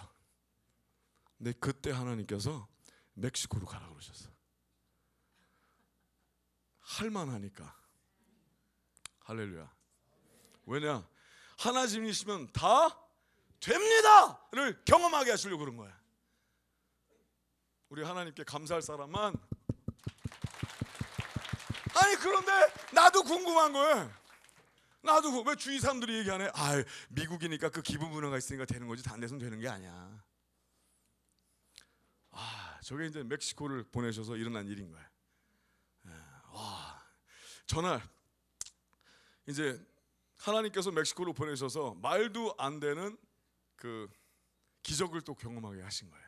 근데 그때 하나님께서 멕시코로 가라 그러셨어. 할만하니까. 할렐루야. 왜냐? 하나님이시면 다 됩니다를 경험하게 하시려고 그런 거야. 우리 하나님께 감사할 사람만 아니 그런데 나도 궁금한 거예요. 나도 왜 주위 사람들이 얘기 안 해? 아, 미국이니까 그 기본 문화가 있으니까 되는 거지 다른 데서는 되는 게 아니야. 아, 저게 이제 멕시코를 보내셔서 일어난 일인 거야. 예, 와, 전날 이제 하나님께서 멕시코로 보내셔서 말도 안 되는 그 기적을 또 경험하게 하신 거예요.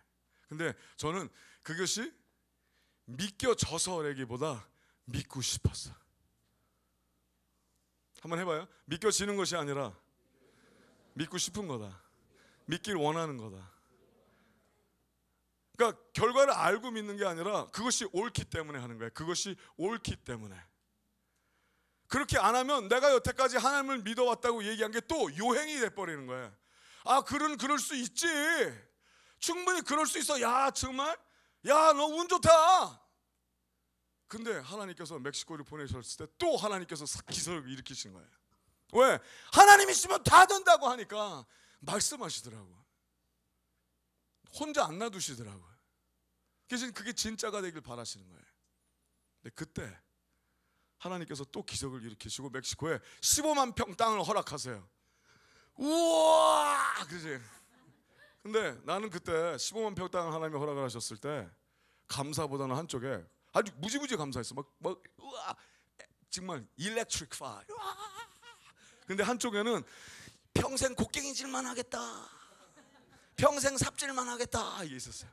근데 저는 그것이 믿겨져서라기보다 믿고 싶었어. 한번 해봐요. 믿겨지는 것이 아니라 믿고 싶은 거다. 믿길 원하는 거다. 그러니까 결과를 알고 믿는 게 아니라 그것이 옳기 때문에 하는 거야. 그것이 옳기 때문에. 그렇게 안 하면 내가 여태까지 하나님을 믿어왔다고 얘기한 게 또 요행이 돼버리는 거야. 아, 그런 그럴 수 있지. 충분히 그럴 수 있어. 야, 정말? 야, 너 운 좋다. 근데 하나님께서 멕시코를 보내셨을 때 또 하나님께서 기사를 일으키신 거예요. 왜? 하나님 있으면 다 된다고 하니까 말씀하시더라고. 혼자 안 놔두시더라고요. 계신 그게 진짜가 되길 바라시는 거예요. 근데 그때 하나님께서 또 기적을 일으키시고 멕시코에 15만 평 땅을 허락하세요. 우와! 그지? 근데 나는 그때 15만 평 땅을 하나님이 허락을 하셨을 때 감사보다는 한쪽에 아주 무지무지 감사했어. 막, 막, 우와, 정말 e l e c t 근데 한쪽에는 평생 곡괭이질만 하겠다. 평생 삽질만 하겠다. 이게 있었어요.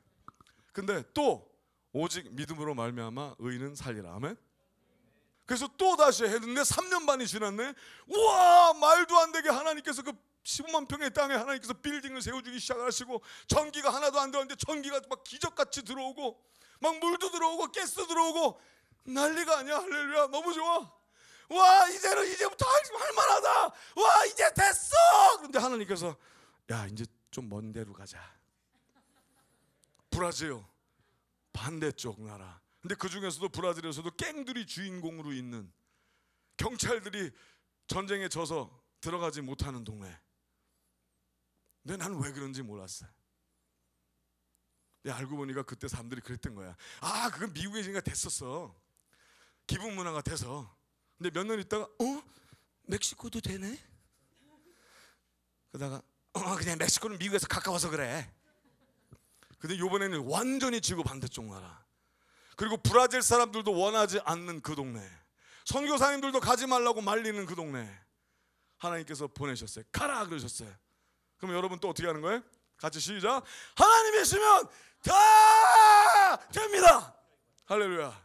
근데 또 오직 믿음으로 말미암아 의인은 살리라. 아멘. 그래서 또 다시 했는데 3년 반이 지났네. 우와 말도 안 되게 하나님께서 그 15만 평의 땅에 하나님께서 빌딩을 세워주기 시작하시고 전기가 하나도 안 되는데 전기가 막 기적같이 들어오고 막 물도 들어오고 가스도 들어오고 난리가 아니야 할렐루야 너무 좋아 와 이제는 이제부터 할, 만하다 와 이제 됐어 그런데 하나님께서 야 이제 좀 먼 데로 가자 브라질 반대쪽 나라 근데 그 중에서도 브라질에서도 깽들이 주인공으로 있는 경찰들이 전쟁에 져서 들어가지 못하는 동네 근데 난 왜 그런지 몰랐어요 네, 알고 보니까 그때 사람들이 그랬던 거야. 아, 그건 미국에 지금 됐었어. 기분 문화가 돼서. 근데 몇 년 있다가 어? 멕시코도 되네? 그러다가 어, 그냥 멕시코는 미국에서 가까워서 그래. 근데 요번에는 완전히 지구 반대쪽 나라. 그리고 브라질 사람들도 원하지 않는 그 동네. 선교사님들도 가지 말라고 말리는 그 동네. 하나님께서 보내셨어요. 가라 그러셨어요. 그럼 여러분 또 어떻게 하는 거예요? 같이 시작. 하나님이시면 다 됩니다. 할렐루야.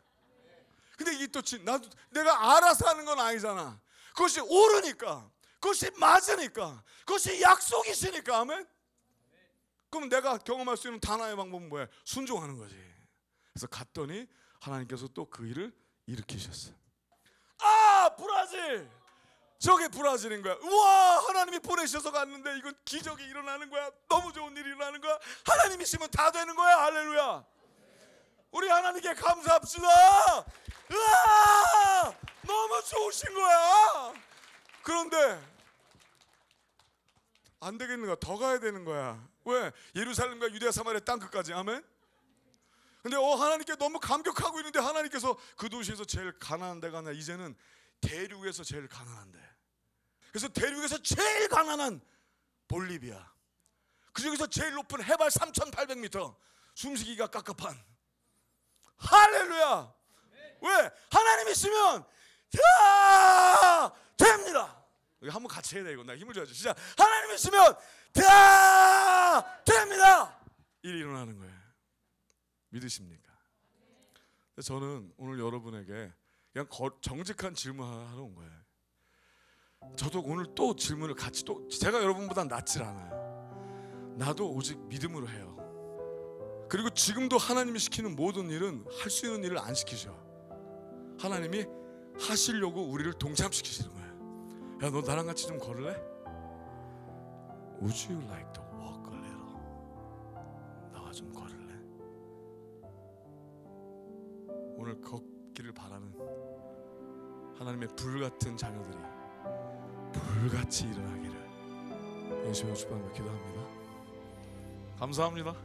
근데 이또 나도 내가 알아서 하는 건 아니잖아. 그것이 옳으니까, 그것이 맞으니까, 그것이 약속이시니까, 아멘. 그럼 내가 경험할 수 있는 단어의 방법은 뭐야? 순종하는 거지. 그래서 갔더니 하나님께서 또 그 일을 일으키셨어. 아, 브라질. 저게 불화지는 거야. 우와 하나님이 보내셔서 갔는데 이건 기적이 일어나는 거야. 너무 좋은 일이 일어나는 거야. 하나님이시면 다 되는 거야. 할렐루야. 우리 하나님께 감사합시다. 으아! 너무 좋으신 거야. 그런데 안 되겠는 거더 가야 되는 거야. 왜? 예루살렘과 유대 사마리아 땅 끝까지. 아멘. 근데 어 하나님께 너무 감격하고 있는데 하나님께서 그 도시에서 제일 가난한 데가 나 이제는 대륙에서 제일 가난한데 그래서 대륙에서 제일 가난한 볼리비아. 그 중에서 제일 높은 해발 3,800m. 숨쉬기가 깝깝한. 할렐루야! 왜? 하나님 있으면 다 됩니다. 여기 한번 같이 해야 돼, 이거. 나 힘을 줘야지. 진짜. 하나님 있으면 다 됩니다. 일이 일어나는 거예요. 믿으십니까? 저는 오늘 여러분에게 그냥 정직한 질문 하나 온 거예요. 저도 오늘 또 질문을 같이 또 제가 여러분보다 낫질 않아요. 나도 오직 믿음으로 해요. 그리고 지금도 하나님이 시키는 모든 일은 할 수 있는 일을 안 시키셔. 하나님이 하시려고 우리를 동참시키시는 거예요. 야, 너 나랑 같이 좀 걸을래? Would you like to walk a little? 나와 좀 걸을래? 오늘 걷기를 바라는 하나님의 불 같은 자녀들이 불같이 일어나기를 예수의 주방으로 기도합니다. 감사합니다.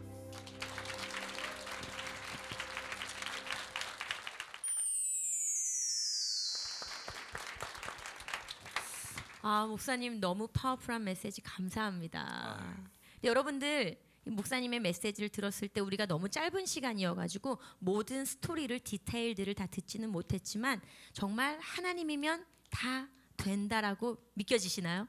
아 목사님 너무 파워풀한 메시지 감사합니다. 아. 여러분들 목사님의 메시지를 들었을 때 우리가 너무 짧은 시간이어가지고 모든 스토리를 디테일들을 다 듣지는 못했지만 정말 하나님이면 다 된다라고 믿겨지시나요?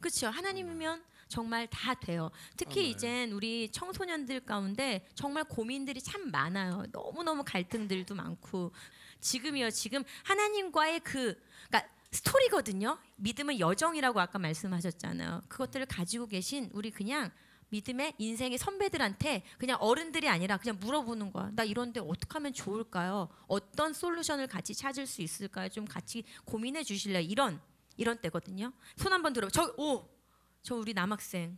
그렇죠. 하나님이면 정말 다 돼요. 특히 아, 네. 이젠 우리 청소년들 가운데 정말 고민들이 참 많아요. 너무너무 갈등들도 많고 지금이요. 지금 하나님과의 그 그러니까 스토리거든요. 믿음은 여정이라고 아까 말씀하셨잖아요. 그것들을 가지고 계신 우리 그냥 믿음의 인생의 선배들한테 그냥 어른들이 아니라 그냥 물어보는 거야. 나 이런데 어떻게 하면 좋을까요? 어떤 솔루션을 같이 찾을 수 있을까요? 좀 같이 고민해 주실래요? 이런 이런 때거든요. 손 한번 들어. 저 오, 저 우리 남학생.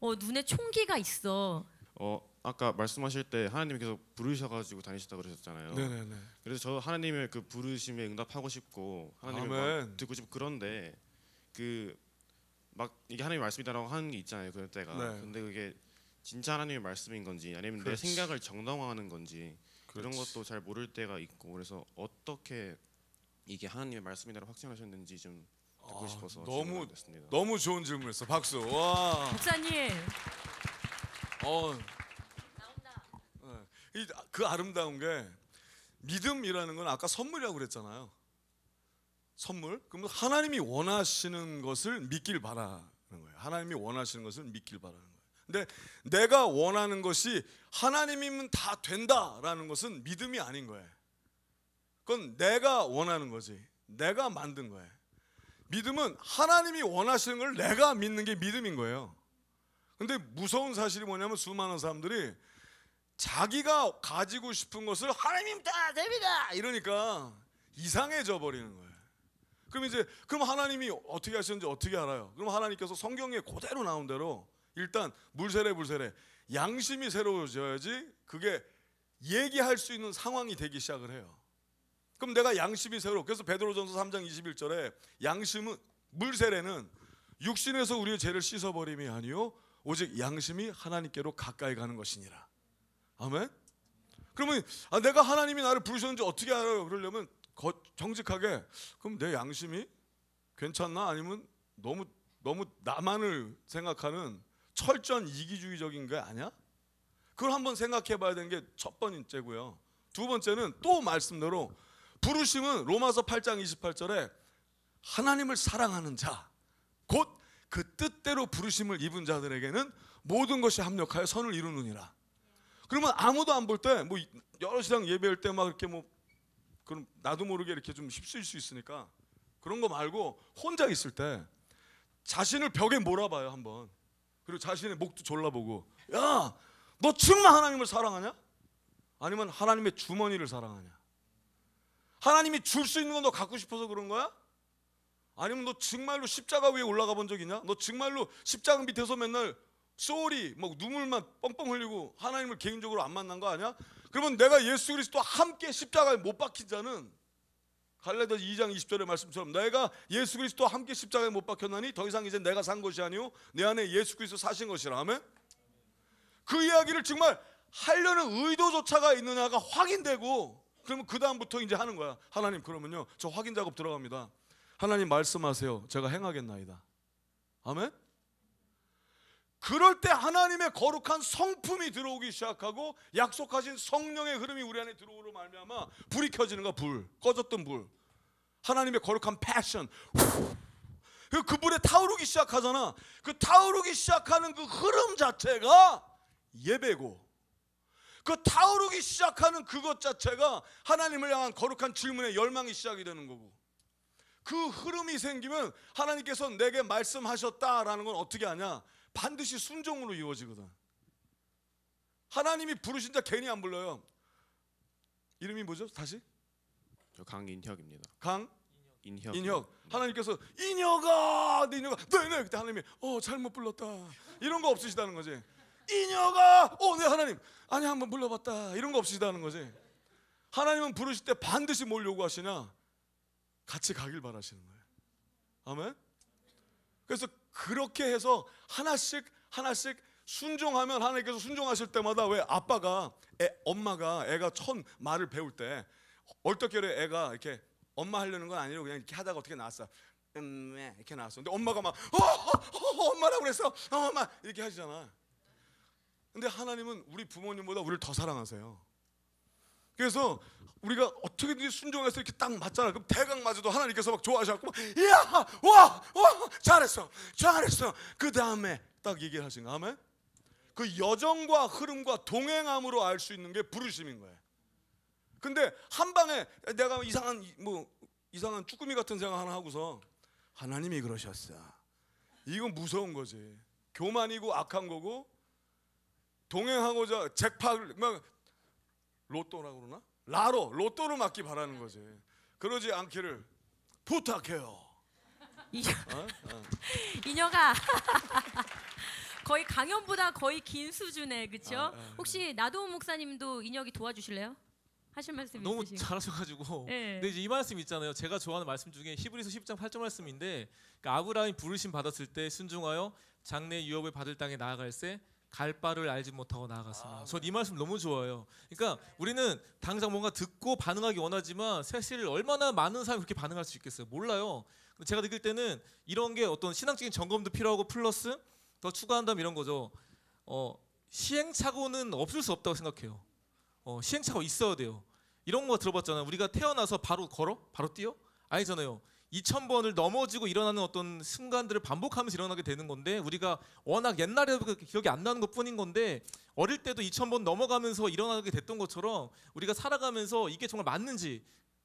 어 눈에 총기가 있어. 어 아까 말씀하실 때 하나님이 계 부르셔가지고 다니시다 그러셨잖아요. 네네네. 그래서 저 하나님의 그 부르심에 응답하고 싶고 하나님을 듣고 싶고 그런데 그막 이게 하나님의 말씀이다라고 하는 게 있잖아요. 그럴 때가. 네. 근데 그게 진짜 하나님의 말씀인 건지 아니면 그렇지. 내 생각을 정당화하는 건지 그렇지. 이런 것도 잘 모를 때가 있고 그래서 어떻게 이게 하나님의 말씀이라고 확신하셨는지 좀 듣고 아, 싶어서 너무 너무 좋은 질문이었어 박수 와 박사님 어 나온다 네. 아, 그 아름다운 게 믿음이라는 건 아까 선물이라고 그랬잖아요 선물? 그럼 하나님이 원하시는 것을 믿길 바라는 거예요. 하나님이 원하시는 것을 믿길 바라는 거예요. 근데 내가 원하는 것이 하나님이면 다 된다라는 것은 믿음이 아닌 거예요. 그건 내가 원하는 거지. 내가 만든 거예요. 믿음은 하나님이 원하시는 걸 내가 믿는 게 믿음인 거예요. 근데 무서운 사실이 뭐냐면 수많은 사람들이 자기가 가지고 싶은 것을 하나님 다 됩니다. 이러니까 이상해져 버리는 거예요. 그럼 이제 그럼 하나님이 어떻게 하시는지 어떻게 알아요? 그럼 하나님께서 성경에 그대로 나온 대로 일단 물세례 물세례 양심이 새로워져야지 그게 얘기할 수 있는 상황이 되기 시작을 해요. 그럼 내가 양심이 새로 그래서 베드로전서 3장 21절에 양심은 물세례는 육신에서 우리의 죄를 씻어 버림이 아니요 오직 양심이 하나님께로 가까이 가는 것이니라. 아멘. 그러면 아, 내가 하나님이 나를 부르셨는지 어떻게 알아요? 그러려면 거, 정직하게 그럼 내 양심이 괜찮나 아니면 너무 너무 나만을 생각하는 철저한 이기주의적인 게 아니야? 그걸 한번 생각해 봐야 되는 게 첫 번째고요. 두 번째는 또 말씀대로 부르심은 로마서 8장 28절에 하나님을 사랑하는 자, 곧 그 뜻대로 부르심을 입은 자들에게는 모든 것이 합력하여 선을 이루느니라. 그러면 아무도 안 볼 때 뭐 여러 시장 예배할 때 막 이렇게 뭐 그럼 나도 모르게 이렇게 좀휩쓸수 있으니까 그런 거 말고 혼자 있을 때 자신을 벽에 몰아봐요 한번 그리고 자신의 목도 졸라보고 야 너 정말 하나님을 사랑하냐? 아니면 하나님의 주머니를 사랑하냐? 하나님이 줄 수 있는 건 너 갖고 싶어서 그런 거야? 아니면 너 정말로 십자가 위에 올라가 본 적 있냐? 너 정말로 십자가 밑에서 맨날 소리막 눈물만 뻥뻥 흘리고 하나님을 개인적으로 안 만난 거 아니야? 그러면 내가 예수 그리스도 와 함께 십자가에 못 박힌 자는 갈라디아 2장 20절의 말씀처럼 내가 예수 그리스도와 함께 십자가에 못 박혔나니 더 이상 이제 내가 산 것이 아니오내 안에 예수 그리스도 사신 것이라 하면 그 이야기를 정말 하려는 의도조차가 있느냐가 확인되고 그러면 그 다음부터 이제 하는 거야 하나님 그러면요 저 확인 작업 들어갑니다 하나님 말씀하세요 제가 행하겠나이다 아멘 그럴 때 하나님의 거룩한 성품이 들어오기 시작하고 약속하신 성령의 흐름이 우리 안에 들어오로 말미암아 불이 켜지는 거 불, 꺼졌던 불. 하나님의 거룩한 패션. 그, 그 불에 타오르기 시작하잖아. 그 타오르기 시작하는 그 흐름 자체가 예배고 그 타오르기 시작하는 그것 자체가 하나님을 향한 거룩한 질문의 열망이 시작이 되는 거고 그 흐름이 생기면 하나님께서 내게 말씀하셨다라는 건 어떻게 하냐? 반드시 순종으로 이루어지거든. 하나님이 부르신 자 괜히 안 불러요. 이름이 뭐죠? 다시? 저 강인혁입니다. 강 인혁. 인혁. 네. 하나님께서 인혁아, 네 인혁아, 네네 네! 그때 하나님이 어 잘못 불렀다 이런 거 없으시다는 거지. 인혁아, 어네 하나님 아니 한번 불러봤다 이런 거 없으시다는 거지. 하나님은 부르실 때 반드시 뭘 요구하시냐? 같이 가길 바라시는 거예요. 아멘. 그래서 그렇게 해서 하나씩 하나씩 순종하면 하나님께서 순종하실 때마다 왜 아빠가 애, 엄마가 애가 첫 말을 배울 때 얼떨결에 애가 이렇게 엄마 하려는 건 아니고 그냥 이렇게 하다가 어떻게 나왔어. 음, 네, 이렇게 나왔어. 근데 엄마가 막 어, 어, 어, 어 엄마라고 그랬어. 어, 엄마 이렇게 하시잖아. 근데 하나님은 우리 부모님보다 우리를 더 사랑하세요. 그래서 우리가 어떻게든 순종해서 이렇게 딱 맞잖아. 그럼 대강 맞아도 하나님께서 막 좋아하셔갖고 야, 와, 와, 잘했어, 잘했어. 그 다음에 딱 얘기를 하신 거 아멘. 그 여정과 흐름과 동행함으로 알 수 있는 게 부르심인 거예요. 근데 한 방에 내가 이상한 뭐 이상한 쭈꾸미 같은 생각 하나 하고서 하나님이 그러셨어. 이건 무서운 거지. 교만이고 악한 거고 동행하고자 잭팍 막 로또라고 그러나? 라로 로또로 맞기 바라는 거지. 그러지 않기를 부탁해요. 이녀, 어? <laughs> 어. 이녀가 <laughs> 거의 강연보다 거의 긴 수준에 그렇죠? 아, 아, 혹시 나도 목사님도 인혁이 도와주실래요? 하실 말씀 너무 있으신? 잘하셔가지고 <laughs> 네. 근데 이제 이 말씀 있잖아요 제가 좋아하는 말씀 중에 히브리서 10장 8절 말씀인데 그러니까 아브라함이 부르심 받았을 때 순종하여 장래 유업을 받을 땅에 나아갈세 갈 바를 알지 못하고 나아갔습니다. 아, 전이 네. 말씀 너무 좋아요. 그러니까 우리는 당장 뭔가 듣고 반응하기 원하지만 사실 얼마나 많은 사람이 그렇게 반응할 수 있겠어요? 몰라요. 제가 느낄 때는 이런 게 어떤 신앙적인 점검도 필요하고 플러스 더 추가한다면 이런 거죠. 어, 시행착오는 없을 수 없다고 생각해요. 어, 시행착오 있어야 돼요. 이런 거 들어봤잖아요. 우리가 태어나서 바로 걸어? 바로 뛰어? 아니잖아요. 2,000번을 넘어지고 일어나는 어떤 순간들을 반복하면서 일어나게 되는 건데 우리가 워낙 옛날에 그 기억이 안 나는 것 뿐인 건데 어릴 때도 2,000번 넘어가면서 일어나게 됐던 것처럼 우리가 살아가면서 이게 정말 맞는지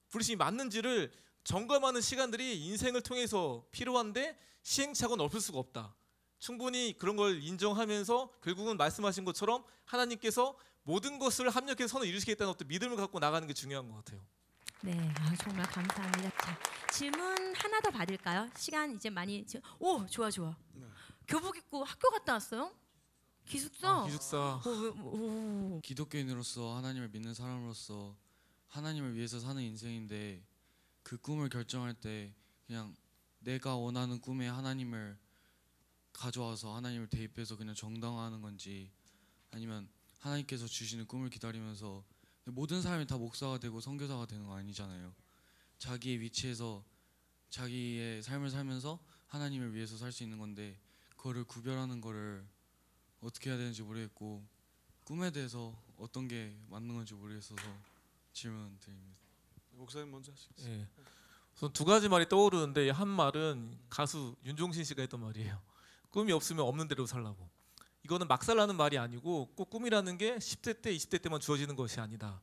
불신이 맞는지를 점검하는 시간들이 인생을 통해서 필요한데 시행착오는 없을 수가 없다. 충분히 그런 걸 인정하면서 결국은 말씀하신 것처럼 하나님께서 모든 것을 합력해서 선을 이루시겠다는 어떤 믿음을 갖고 나가는 게 중요한 것 같아요. 네, 아, 정말 감사합니다. 자, 질문 하나 더 받을까요? 시간 이제 많이 지- 오 좋아 좋아. 네. 교복 입고 학교 갔다 왔어요? 기숙사. 아, 기숙사 오, 뭐, 오. 기독교인으로서 하나님을 믿는 사람으로서 하나님을 위해서 사는 인생인데 그 꿈을 결정할 때 그냥 내가 원하는 꿈에 하나님을 가져와서 하나님을 대입해서 그냥 정당화하는 건지 아니면 하나님께서 주시는 꿈을 기다리면서 모든 사람이 다 목사가 되고 선교사가 되는 거 아니잖아요. 자기의 위치에서 자기의 삶을 살면서 하나님을 위해서 살 수 있는 건데 그거를 구별하는 거를 어떻게 해야 되는지 모르겠고 꿈에 대해서 어떤 게 맞는 건지 모르겠어서 질문 드립니다. 목사님 먼저 하시겠어요? 네. 예. 우선 두 가지 말이 떠오르는데 한 말은 가수 윤종신 씨가 했던 말이에요. 꿈이 없으면 없는 대로 살라고. 이거는 막살라는 말이 아니고 꼭 꿈이라는 게 10대 때, 20대 때만 주어지는 것이 아니다.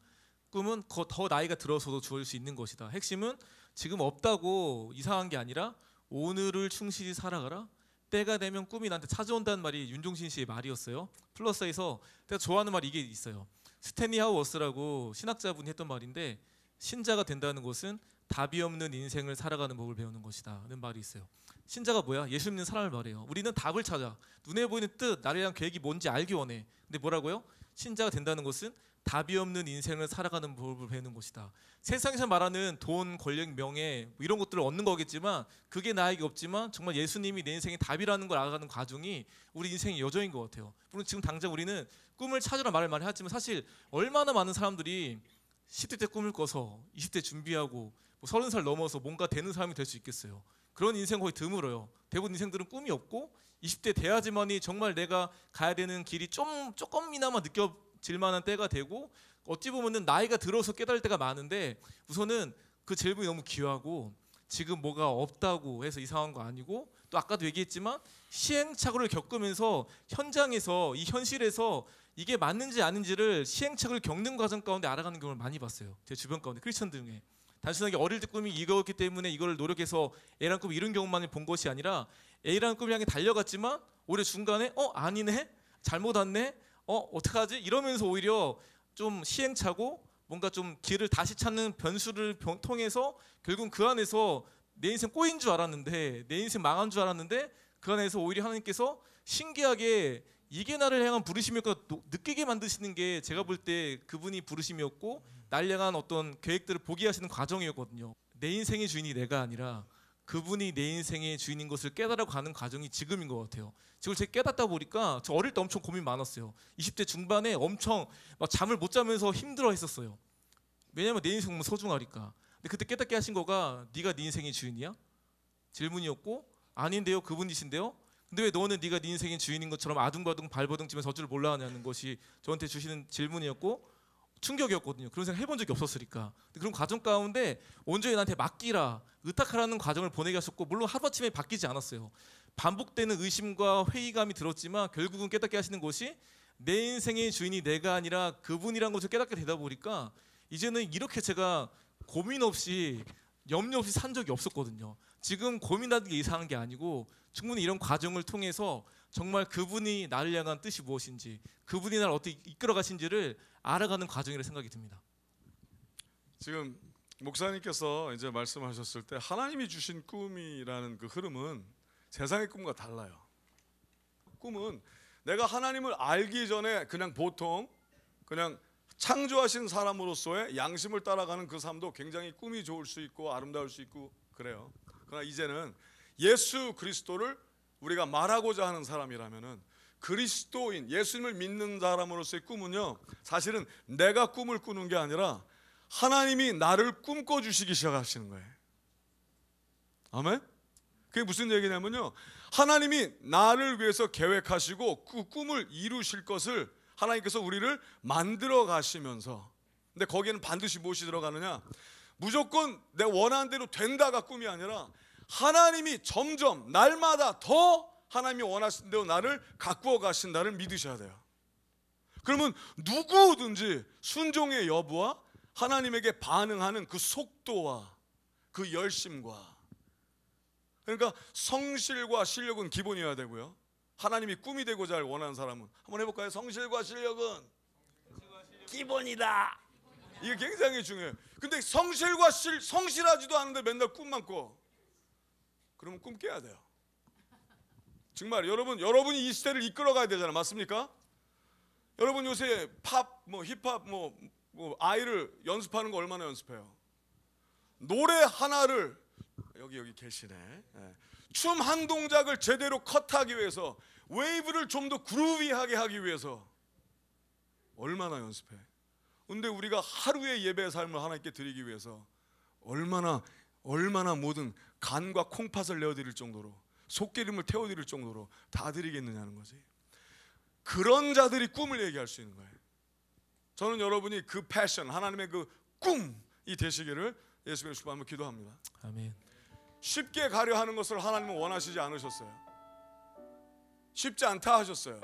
꿈은 더 나이가 들어서도 주어질 수 있는 것이다. 핵심은 지금 없다고 이상한 게 아니라 오늘을 충실히 살아가라. 때가 되면 꿈이 나한테 찾아온다는 말이 윤종신 씨의 말이었어요. 플러스에서 내가 좋아하는 말이 이게 있어요. 스탠리 하우어스라고 신학자분이 했던 말인데 신자가 된다는 것은 답이 없는 인생을 살아가는 법을 배우는 것이다. 는 말이 있어요. 신자가 뭐야? 예수 믿는 사람을 말해요. 우리는 답을 찾아. 눈에 보이는 뜻, 나를 위한 계획이 뭔지 알기 원해. 근데 뭐라고요? 신자가 된다는 것은 답이 없는 인생을 살아가는 법을 배우는 것이다. 세상에서 말하는 돈, 권력, 명예 뭐 이런 것들을 얻는 거겠지만 그게 나에게 없지만 정말 예수님이 내 인생의 답이라는 걸 알아가는 과정이 우리 인생의 여정인 것 같아요. 물론 지금 당장 우리는 꿈을 찾으라 말을 많이 하지만 사실 얼마나 많은 사람들이 10대 때 꿈을 꿔서 20대 준비하고 뭐 30살 넘어서 뭔가 되는 사람이 될 수 있겠어요. 그런 인생 거의 드물어요. 대부분 인생들은 꿈이 없고 20대 돼야지만이 정말 내가 가야 되는 길이 좀 조금이나마 느껴질 만한 때가 되고 어찌 보면은 나이가 들어서 깨달을 때가 많은데 우선은 그 질문이 너무 귀하고 지금 뭐가 없다고 해서 이상한 거 아니고 또 아까도 얘기했지만 시행착오를 겪으면서 현장에서 이 현실에서 이게 맞는지 아닌지를 시행착오를 겪는 과정 가운데 알아가는 경우를 많이 봤어요. 제 주변 가운데 크리스천 등에 단순하게 어릴 때 꿈이 이거였기 때문에 이걸 노력해서 A라는 꿈이런 경우만을 본 것이 아니라 A라는 꿈을 향해 달려갔지만 올해 중간에 어 아니네 잘못 왔네 어 어떡하지 이러면서 오히려 좀 시행착오 뭔가 좀 길을 다시 찾는 변수를 통해서 결국 그 안에서 내 인생 꼬인 줄 알았는데 내 인생 망한 줄 알았는데 그 안에서 오히려 하나님께서 신기하게 이게 나를 향한 부르심이었고 느끼게 만드시는 게 제가 볼 때 그분이 부르심이었고 날량한 어떤 계획들을 포기 하시는 과정이었거든요. 내 인생의 주인이 내가 아니라 그분이 내 인생의 주인인 것을 깨달아 가는 과정이 지금인 것 같아요. 지금 제가 깨닫다 보니까 저 어릴 때 엄청 고민 많았어요. 20대 중반에 엄청 막 잠을 못 자면서 힘들어 했었어요. 왜냐면 내 인생은 소중하니까. 근데 그때 깨닫게 하신 거가 네가 네 인생의 주인이야? 질문이었고 아닌데요. 그분이신데요. 근데 왜 너는 네가 네 인생의 주인인 것처럼 아둥바둥 발버둥 치면서 저줄 몰라 하냐는 것이 저한테 주시는 질문이었고 충격이었거든요. 그런 생각 해본 적이 없었으니까. 그런 과정 가운데 온전히 나한테 맡기라, 의탁하라는 과정을 보내게 하셨고, 물론 하루아침에 바뀌지 않았어요. 반복되는 의심과 회의감이 들었지만 결국은 깨닫게 하시는 것이 내 인생의 주인이 내가 아니라 그분이란 것을 깨닫게 되다 보니까 이제는 이렇게 제가 고민 없이 염려 없이 산 적이 없었거든요. 지금 고민하는 게 이상한 게 아니고 충분히 이런 과정을 통해서 정말 그분이 나를 향한 뜻이 무엇인지 그분이 나를 어떻게 이끌어 가신지를 알아가는 과정이라 생각이 듭니다. 지금 목사님께서 이제 말씀하셨을 때 하나님이 주신 꿈이라는 그 흐름은 세상의 꿈과 달라요. 꿈은 내가 하나님을 알기 전에 그냥 보통 그냥 창조하신 사람으로서의 양심을 따라가는 그 삶도 굉장히 꿈이 좋을 수 있고 아름다울 수 있고 그래요. 그러나 이제는 예수 그리스도를 우리가 말하고자 하는 사람이라면은 그리스도인 예수님을 믿는 사람으로서의 꿈은요 사실은 내가 꿈을 꾸는 게 아니라 하나님이 나를 꿈꿔 주시기 시작하시는 거예요. 아멘? 그게 무슨 얘기냐면요 하나님이 나를 위해서 계획하시고 그 꿈을 이루실 것을 하나님께서 우리를 만들어 가시면서 근데 거기에는 반드시 무엇이 들어가느냐 무조건 내 원하는 대로 된다가 꿈이 아니라 하나님이 점점 날마다 더 하나님이 원하신 대로 나를 가꾸어 가신다를 믿으셔야 돼요. 그러면 누구든지 순종의 여부와 하나님에게 반응하는 그 속도와 그 열심과 그러니까 성실과 실력은 기본이어야 되고요. 하나님이 꿈이 되고자 할 원하는 사람은 한번 해볼까요? 성실과 실력은 기본이다. 이게 굉장히 중요해요. 근데 성실과 실 성실하지도 않은데 맨날 꿈만 꿔. 그러면 꿈 깨야 돼요. 정말 여러분 여러분이 이 시대를 이끌어가야 되잖아요. 맞습니까? 여러분 요새 팝, 뭐 힙합, 뭐, 뭐 아이를 연습하는 거 얼마나 연습해요? 노래 하나를 여기 여기 계시네. 네. 예. 춤한 동작을 제대로 컷하기 위해서 웨이브를 좀 더 그루비하게 하기 위해서 얼마나 연습해? 근데 우리가 하루의 예배 삶을 하나님께 드리기 위해서 얼마나 얼마나 모든 간과 콩팥을 내어드릴 정도로 속기름을 태워드릴 정도로 다 드리겠느냐는 거지. 그런 자들이 꿈을 얘기할 수 있는 거예요. 저는 여러분이 그 패션 하나님의 그 꿈이 되시기를 예수님의 이름으로 기도합니다. 아멘. 쉽게 가려 하는 것을 하나님은 원하시지 않으셨어요. 쉽지 않다 하셨어요.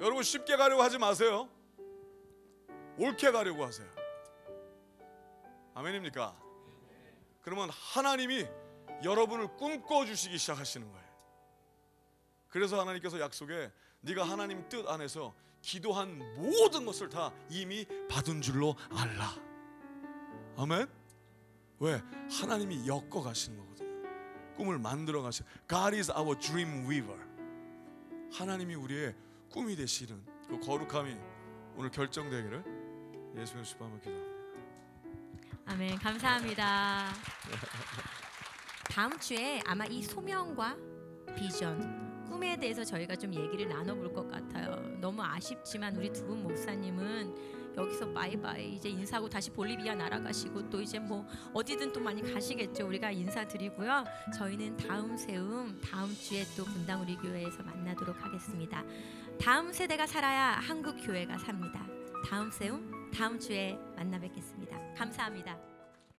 여러분 쉽게 가려고 하지 마세요. 옳게 가려고 하세요. 아멘입니까? 그러면 하나님이 여러분을 꿈꿔 주시기 시작하시는 거예요. 그래서 하나님께서 약속에 네가 하나님 뜻 안에서 기도한 모든 것을 다 이미 받은 줄로 알라. 아멘. 왜? 하나님이 엮어 가시는 거거든요. 꿈을 만들어 가시. God is our dream weaver. 하나님이 우리의 꿈이 되시는 그 거룩함이 오늘 결정되기를 예수님의 수밤을 기도합니다. 아멘. 감사합니다. <laughs> 다음 주에 아마 이 소명과 비전, 꿈에 대해서 저희가 좀 얘기를 나눠볼 것 같아요. 너무 아쉽지만 우리 두 분 목사님은 여기서 바이바이 이제 인사하고 다시 볼리비아 날아가시고 또 이제 뭐 어디든 또 많이 가시겠죠. 우리가 인사드리고요. 저희는 다음 세움 다음 주에 또 분당 우리 교회에서 만나도록 하겠습니다. 다음 세대가 살아야 한국 교회가 삽니다. 다음 세움 다음 주에 만나 뵙겠습니다. 감사합니다.